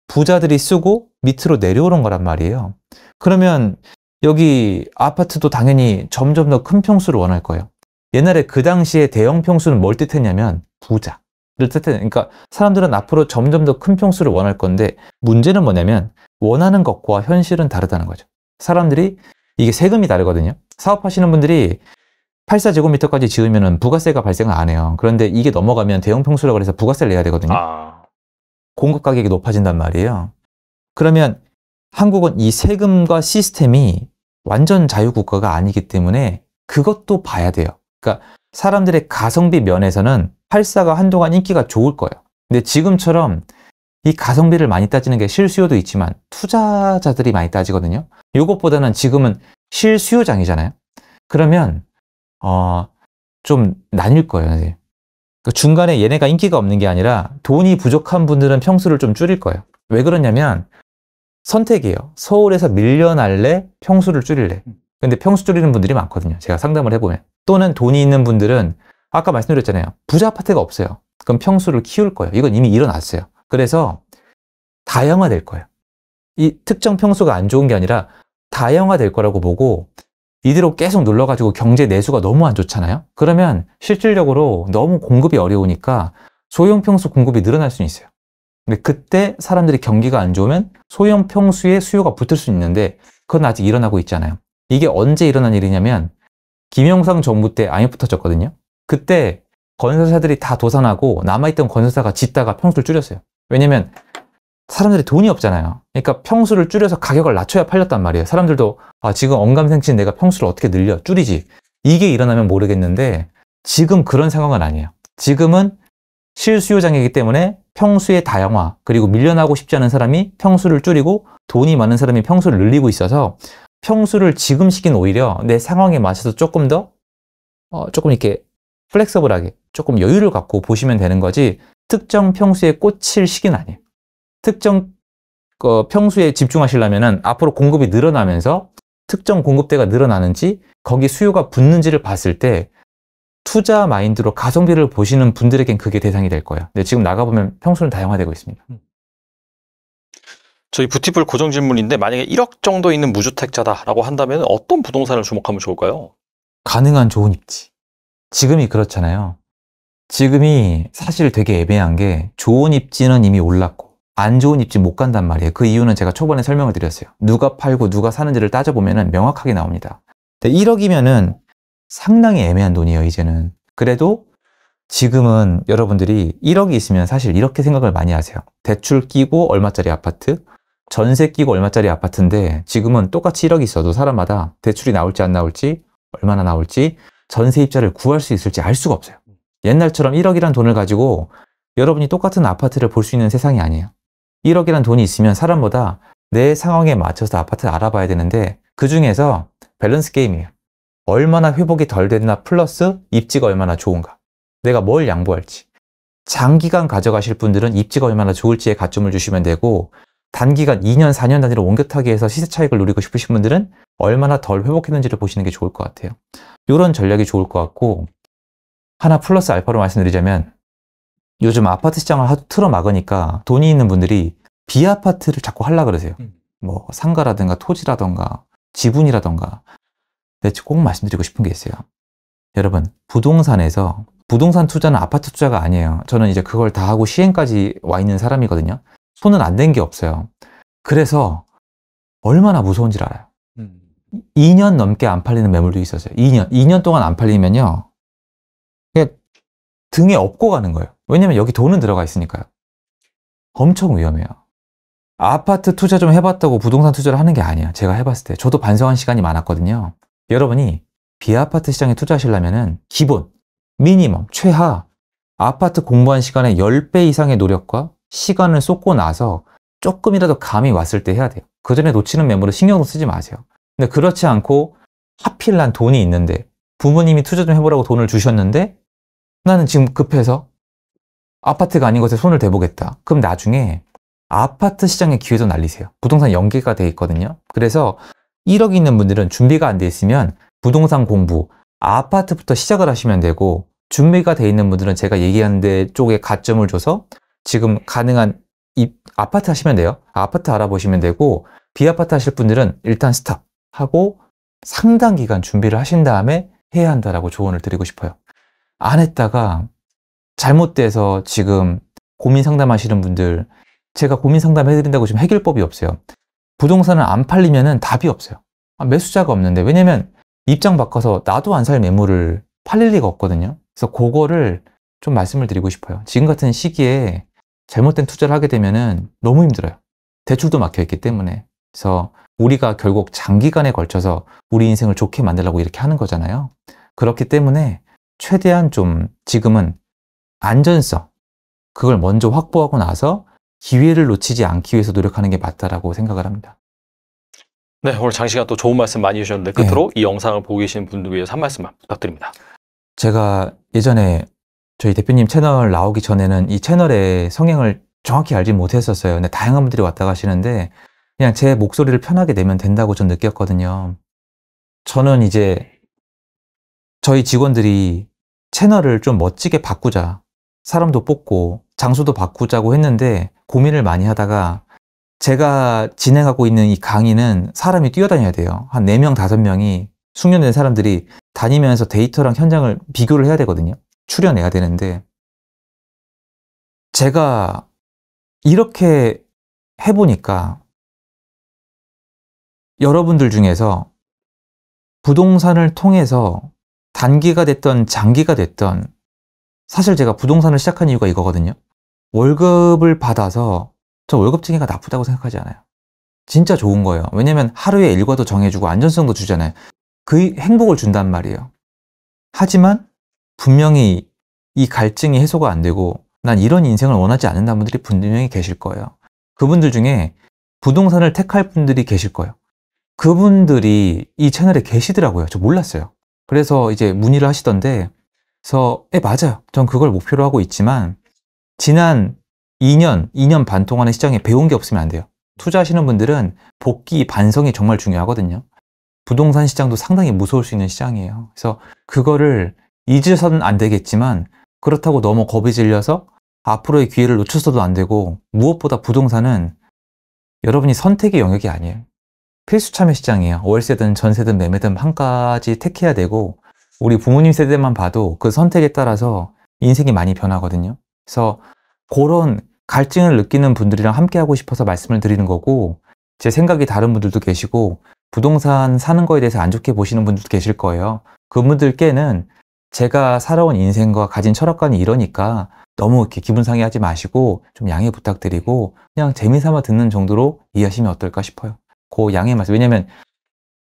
부자들이 쓰고 밑으로 내려오는 거란 말이에요. 그러면 여기 아파트도 당연히 점점 더 큰 평수를 원할 거예요. 옛날에 그 당시에 대형 평수는 뭘 뜻했냐면 부자를 뜻했 그러니까 사람들은 앞으로 점점 더 큰 평수를 원할 건데 문제는 뭐냐면 원하는 것과 현실은 다르다는 거죠. 사람들이 이게 세금이 다르거든요. 사업하시는 분들이 84제곱미터까지 지으면 부가세가 발생을 안 해요. 그런데 이게 넘어가면 대형 평수라고 해서 부가세를 내야 되거든요. 아... 공급 가격이 높아진단 말이에요. 그러면 한국은 이 세금과 시스템이 완전 자유국가가 아니기 때문에 그것도 봐야 돼요. 그러니까 사람들의 가성비 면에서는 84가 한동안 인기가 좋을 거예요. 근데 지금처럼 이 가성비를 많이 따지는 게 실수요도 있지만 투자자들이 많이 따지거든요. 이것보다는 지금은 실수요장이잖아요. 그러면 어, 좀 나뉠 거예요. 선생님. 그 중간에 얘네가 인기가 없는 게 아니라 돈이 부족한 분들은 평수를 좀 줄일 거예요. 왜 그러냐면 선택이에요. 서울에서 밀려날래? 평수를 줄일래? 음. 근데 평수 줄이는 분들이 많거든요. 제가 상담을 해보면. 또는 돈이 있는 분들은 아까 말씀드렸잖아요. 부자 아파트가 없어요. 그럼 평수를 키울 거예요. 이건 이미 일어났어요. 그래서 다양화될 거예요. 이 특정 평수가 안 좋은 게 아니라 다양화될 거라고 보고 이대로 계속 눌러가지고 경제 내수가 너무 안 좋잖아요. 그러면 실질적으로 너무 공급이 어려우니까 소형 평수 공급이 늘어날 수 있어요. 근데 그때 사람들이 경기가 안 좋으면 소형 평수의 수요가 붙을 수 있는데 그건 아직 일어나고 있잖아요. 이게 언제 일어난 일이냐면 김영삼 정부 때 IMF 터졌거든요. 그때 건설사들이 다 도산하고 남아있던 건설사가 짓다가 평수를 줄였어요. 왜냐면 사람들이 돈이 없잖아요. 그러니까 평수를 줄여서 가격을 낮춰야 팔렸단 말이에요. 사람들도 아, 지금 엄감생신 내가 평수를 어떻게 늘려? 줄이지. 이게 일어나면 모르겠는데 지금 그런 상황은 아니에요. 지금은 실수요장이기 때문에 평수의 다양화 그리고 밀려나고 싶지 않은 사람이 평수를 줄이고 돈이 많은 사람이 평수를 늘리고 있어서 평수를 지금 시기는 오히려 내 상황에 맞춰서 조금 더 어, 조금 이렇게 플렉서블하게 조금 여유를 갖고 보시면 되는 거지 특정 평수에 꽂힐 시기는 아니에요. 특정 어, 평수에 집중하시려면은 앞으로 공급이 늘어나면서 특정 공급대가 늘어나는지 거기 수요가 붙는지를 봤을 때 투자 마인드로 가성비를 보시는 분들에겐 그게 대상이 될 거예요. 근데 지금 나가보면 평수는 다양화되고 있습니다. 음. 저희 부티풀 고정 질문인데 만약에 1억 정도 있는 무주택자다라고 한다면 어떤 부동산을 주목하면 좋을까요? 가능한 좋은 입지. 지금이 그렇잖아요. 지금이 사실 되게 애매한 게 좋은 입지는 이미 올랐고 안 좋은 입지 못 간단 말이에요. 그 이유는 제가 초반에 설명을 드렸어요. 누가 팔고 누가 사는지를 따져보면 명확하게 나옵니다. 1억이면은 상당히 애매한 돈이에요, 이제는. 그래도 지금은 여러분들이 1억이 있으면 사실 이렇게 생각을 많이 하세요. 대출 끼고 얼마짜리 아파트, 전세 끼고 얼마짜리 아파트인데 지금은 똑같이 1억이 있어도 사람마다 대출이 나올지 안 나올지, 얼마나 나올지, 전세 입자를 구할 수 있을지 알 수가 없어요. 옛날처럼 1억이란 돈을 가지고 여러분이 똑같은 아파트를 볼 수 있는 세상이 아니에요. 1억이라는 돈이 있으면 사람보다 내 상황에 맞춰서 아파트 알아봐야 되는데 그 중에서 밸런스 게임이에요. 얼마나 회복이 덜 됐나 플러스 입지가 얼마나 좋은가. 내가 뭘 양보할지. 장기간 가져가실 분들은 입지가 얼마나 좋을지에 가점을 주시면 되고 단기간 2년, 4년 단위로 옮겨타기 해서 시세 차익을 누리고 싶으신 분들은 얼마나 덜 회복했는지를 보시는 게 좋을 것 같아요. 이런 전략이 좋을 것 같고 하나 플러스 알파로 말씀드리자면 요즘 아파트 시장을 하도 틀어막으니까 돈이 있는 분들이 비아파트를 자꾸 하려 고 그러세요. 음. 뭐 상가라든가 토지라든가 지분이라든가 대체 꼭 말씀드리고 싶은 게 있어요. 여러분 부동산에서 부동산 투자는 아파트 투자가 아니에요. 저는 이제 그걸 다 하고 시행까지 와 있는 사람이거든요. 손은 안 된 게 없어요. 그래서 얼마나 무서운지 알아요. 음. 2년 넘게 안 팔리는 매물도 있었어요. 2년, 2년 동안 안 팔리면요. 등에 업고 가는 거예요. 왜냐면 여기 돈은 들어가 있으니까요. 엄청 위험해요. 아파트 투자 좀 해봤다고 부동산 투자를 하는 게 아니야. 제가 해봤을 때. 저도 반성한 시간이 많았거든요. 여러분이 비아파트 시장에 투자하시려면 기본, 미니멈, 최하 아파트 공부한 시간에 10배 이상의 노력과 시간을 쏟고 나서 조금이라도 감이 왔을 때 해야 돼요. 그 전에 놓치는 매물을 신경도 쓰지 마세요. 근데 그렇지 않고 하필 난 돈이 있는데 부모님이 투자 좀 해보라고 돈을 주셨는데 나는 지금 급해서 아파트가 아닌 것에 손을 대보겠다. 그럼 나중에 아파트 시장의 기회도 날리세요. 부동산 연계가 돼 있거든요. 그래서 1억 있는 분들은 준비가 안 돼 있으면 부동산 공부, 아파트부터 시작을 하시면 되고 준비가 돼 있는 분들은 제가 얘기한 데 쪽에 가점을 줘서 지금 가능한 입, 아파트 하시면 돼요. 아파트 알아보시면 되고 비아파트 하실 분들은 일단 스탑 하고 상당 기간 준비를 하신 다음에 해야 한다라고 조언을 드리고 싶어요. 안 했다가 잘못돼서 지금 고민 상담하시는 분들 제가 고민 상담 해드린다고 지금 해결법이 없어요. 부동산을 안팔리면 답이 없어요. 아, 매수자가 없는데 왜냐면 입장 바꿔서 나도 안 살 매물을 팔릴 리가 없거든요. 그래서 그거를 좀 말씀을 드리고 싶어요. 지금 같은 시기에 잘못된 투자를 하게 되면 너무 힘들어요. 대출도 막혀 있기 때문에. 그래서 우리가 결국 장기간에 걸쳐서 우리 인생을 좋게 만들려고 이렇게 하는 거잖아요. 그렇기 때문에 최대한 좀 지금은 안전성 그걸 먼저 확보하고 나서 기회를 놓치지 않기 위해서 노력하는 게 맞다라고 생각을 합니다. 네, 오늘 장시간 또 좋은 말씀 많이 해주셨는데 네. 끝으로 네. 이 영상을 보고 계시는 분들 위해서 한 말씀만 부탁드립니다. 제가 예전에 저희 대표님 채널 나오기 전에는 이 채널의 성향을 정확히 알지 못했었어요. 근데 다양한 분들이 왔다 가시는데 그냥 제 목소리를 편하게 내면 된다고 좀 느꼈거든요. 저는 이제 저희 직원들이 채널을 좀 멋지게 바꾸자. 사람도 뽑고 장소도 바꾸자고 했는데 고민을 많이 하다가 제가 진행하고 있는 이 강의는 사람이 뛰어다녀야 돼요. 한 4명, 5명이 숙련된 사람들이 다니면서 데이터랑 현장을 비교를 해야 되거든요. 출연해야 되는데 제가 이렇게 해보니까 여러분들 중에서 부동산을 통해서 단기가 됐던 장기가 됐던 사실 제가 부동산을 시작한 이유가 이거거든요. 월급을 받아서 저 월급 증기가 나쁘다고 생각하지 않아요. 진짜 좋은 거예요. 왜냐면 하루에 일과도 정해주고 안전성도 주잖아요. 그 행복을 준단 말이에요. 하지만 분명히 이 갈증이 해소가 안 되고 난 이런 인생을 원하지 않는다는 분들이 분명히 계실 거예요. 그분들 중에 부동산을 택할 분들이 계실 거예요. 그분들이 이 채널에 계시더라고요. 저 몰랐어요. 그래서 이제 문의를 하시던데 그래서 예, 맞아요. 전 그걸 목표로 하고 있지만 지난 2년, 2년 반 동안의 시장에 배운 게 없으면 안 돼요. 투자하시는 분들은 복귀 반성이 정말 중요하거든요. 부동산 시장도 상당히 무서울 수 있는 시장이에요. 그래서 그거를 잊으서는 안 되겠지만 그렇다고 너무 겁이 질려서 앞으로의 기회를 놓쳤어도 안 되고 무엇보다 부동산은 여러분이 선택의 영역이 아니에요. 필수 참여 시장이에요. 월세든 전세든 매매든 한 가지 택해야 되고 우리 부모님 세대만 봐도 그 선택에 따라서 인생이 많이 변하거든요. 그래서 그런 갈증을 느끼는 분들이랑 함께 하고 싶어서 말씀을 드리는 거고 제 생각이 다른 분들도 계시고 부동산 사는 거에 대해서 안 좋게 보시는 분들도 계실 거예요. 그분들께는 제가 살아온 인생과 가진 철학관이 이러니까 너무 이렇게 기분 상해하지 마시고 좀 양해 부탁드리고 그냥 재미삼아 듣는 정도로 이해하시면 어떨까 싶어요. 그 양해 말씀. 왜냐면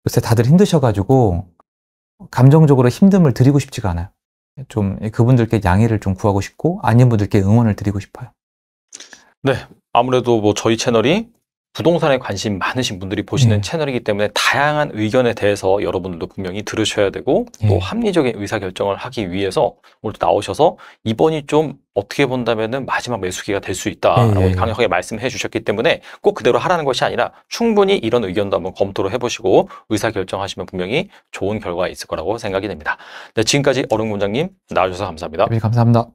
요새 다들 힘드셔가지고 감정적으로 힘듦을 드리고 싶지가 않아요. 좀 그분들께 양해를 좀 구하고 싶고 아닌 분들께 응원을 드리고 싶어요. 네, 아무래도 뭐 저희 채널이 부동산에 관심 많으신 분들이 보시는 네. 채널이기 때문에 다양한 의견에 대해서 여러분들도 분명히 들으셔야 되고 네. 또 합리적인 의사결정을 하기 위해서 오늘 나오셔서 이번이 좀 어떻게 본다면은 마지막 매수기가 될 수 있다라고 네. 강력하게 말씀해 주셨기 때문에 꼭 그대로 하라는 것이 아니라 충분히 이런 의견도 한번 검토를 해보시고 의사결정하시면 분명히 좋은 결과가 있을 거라고 생각이 됩니다. 네, 지금까지 어른 원장님 나와주셔서 감사합니다. 네, 감사합니다.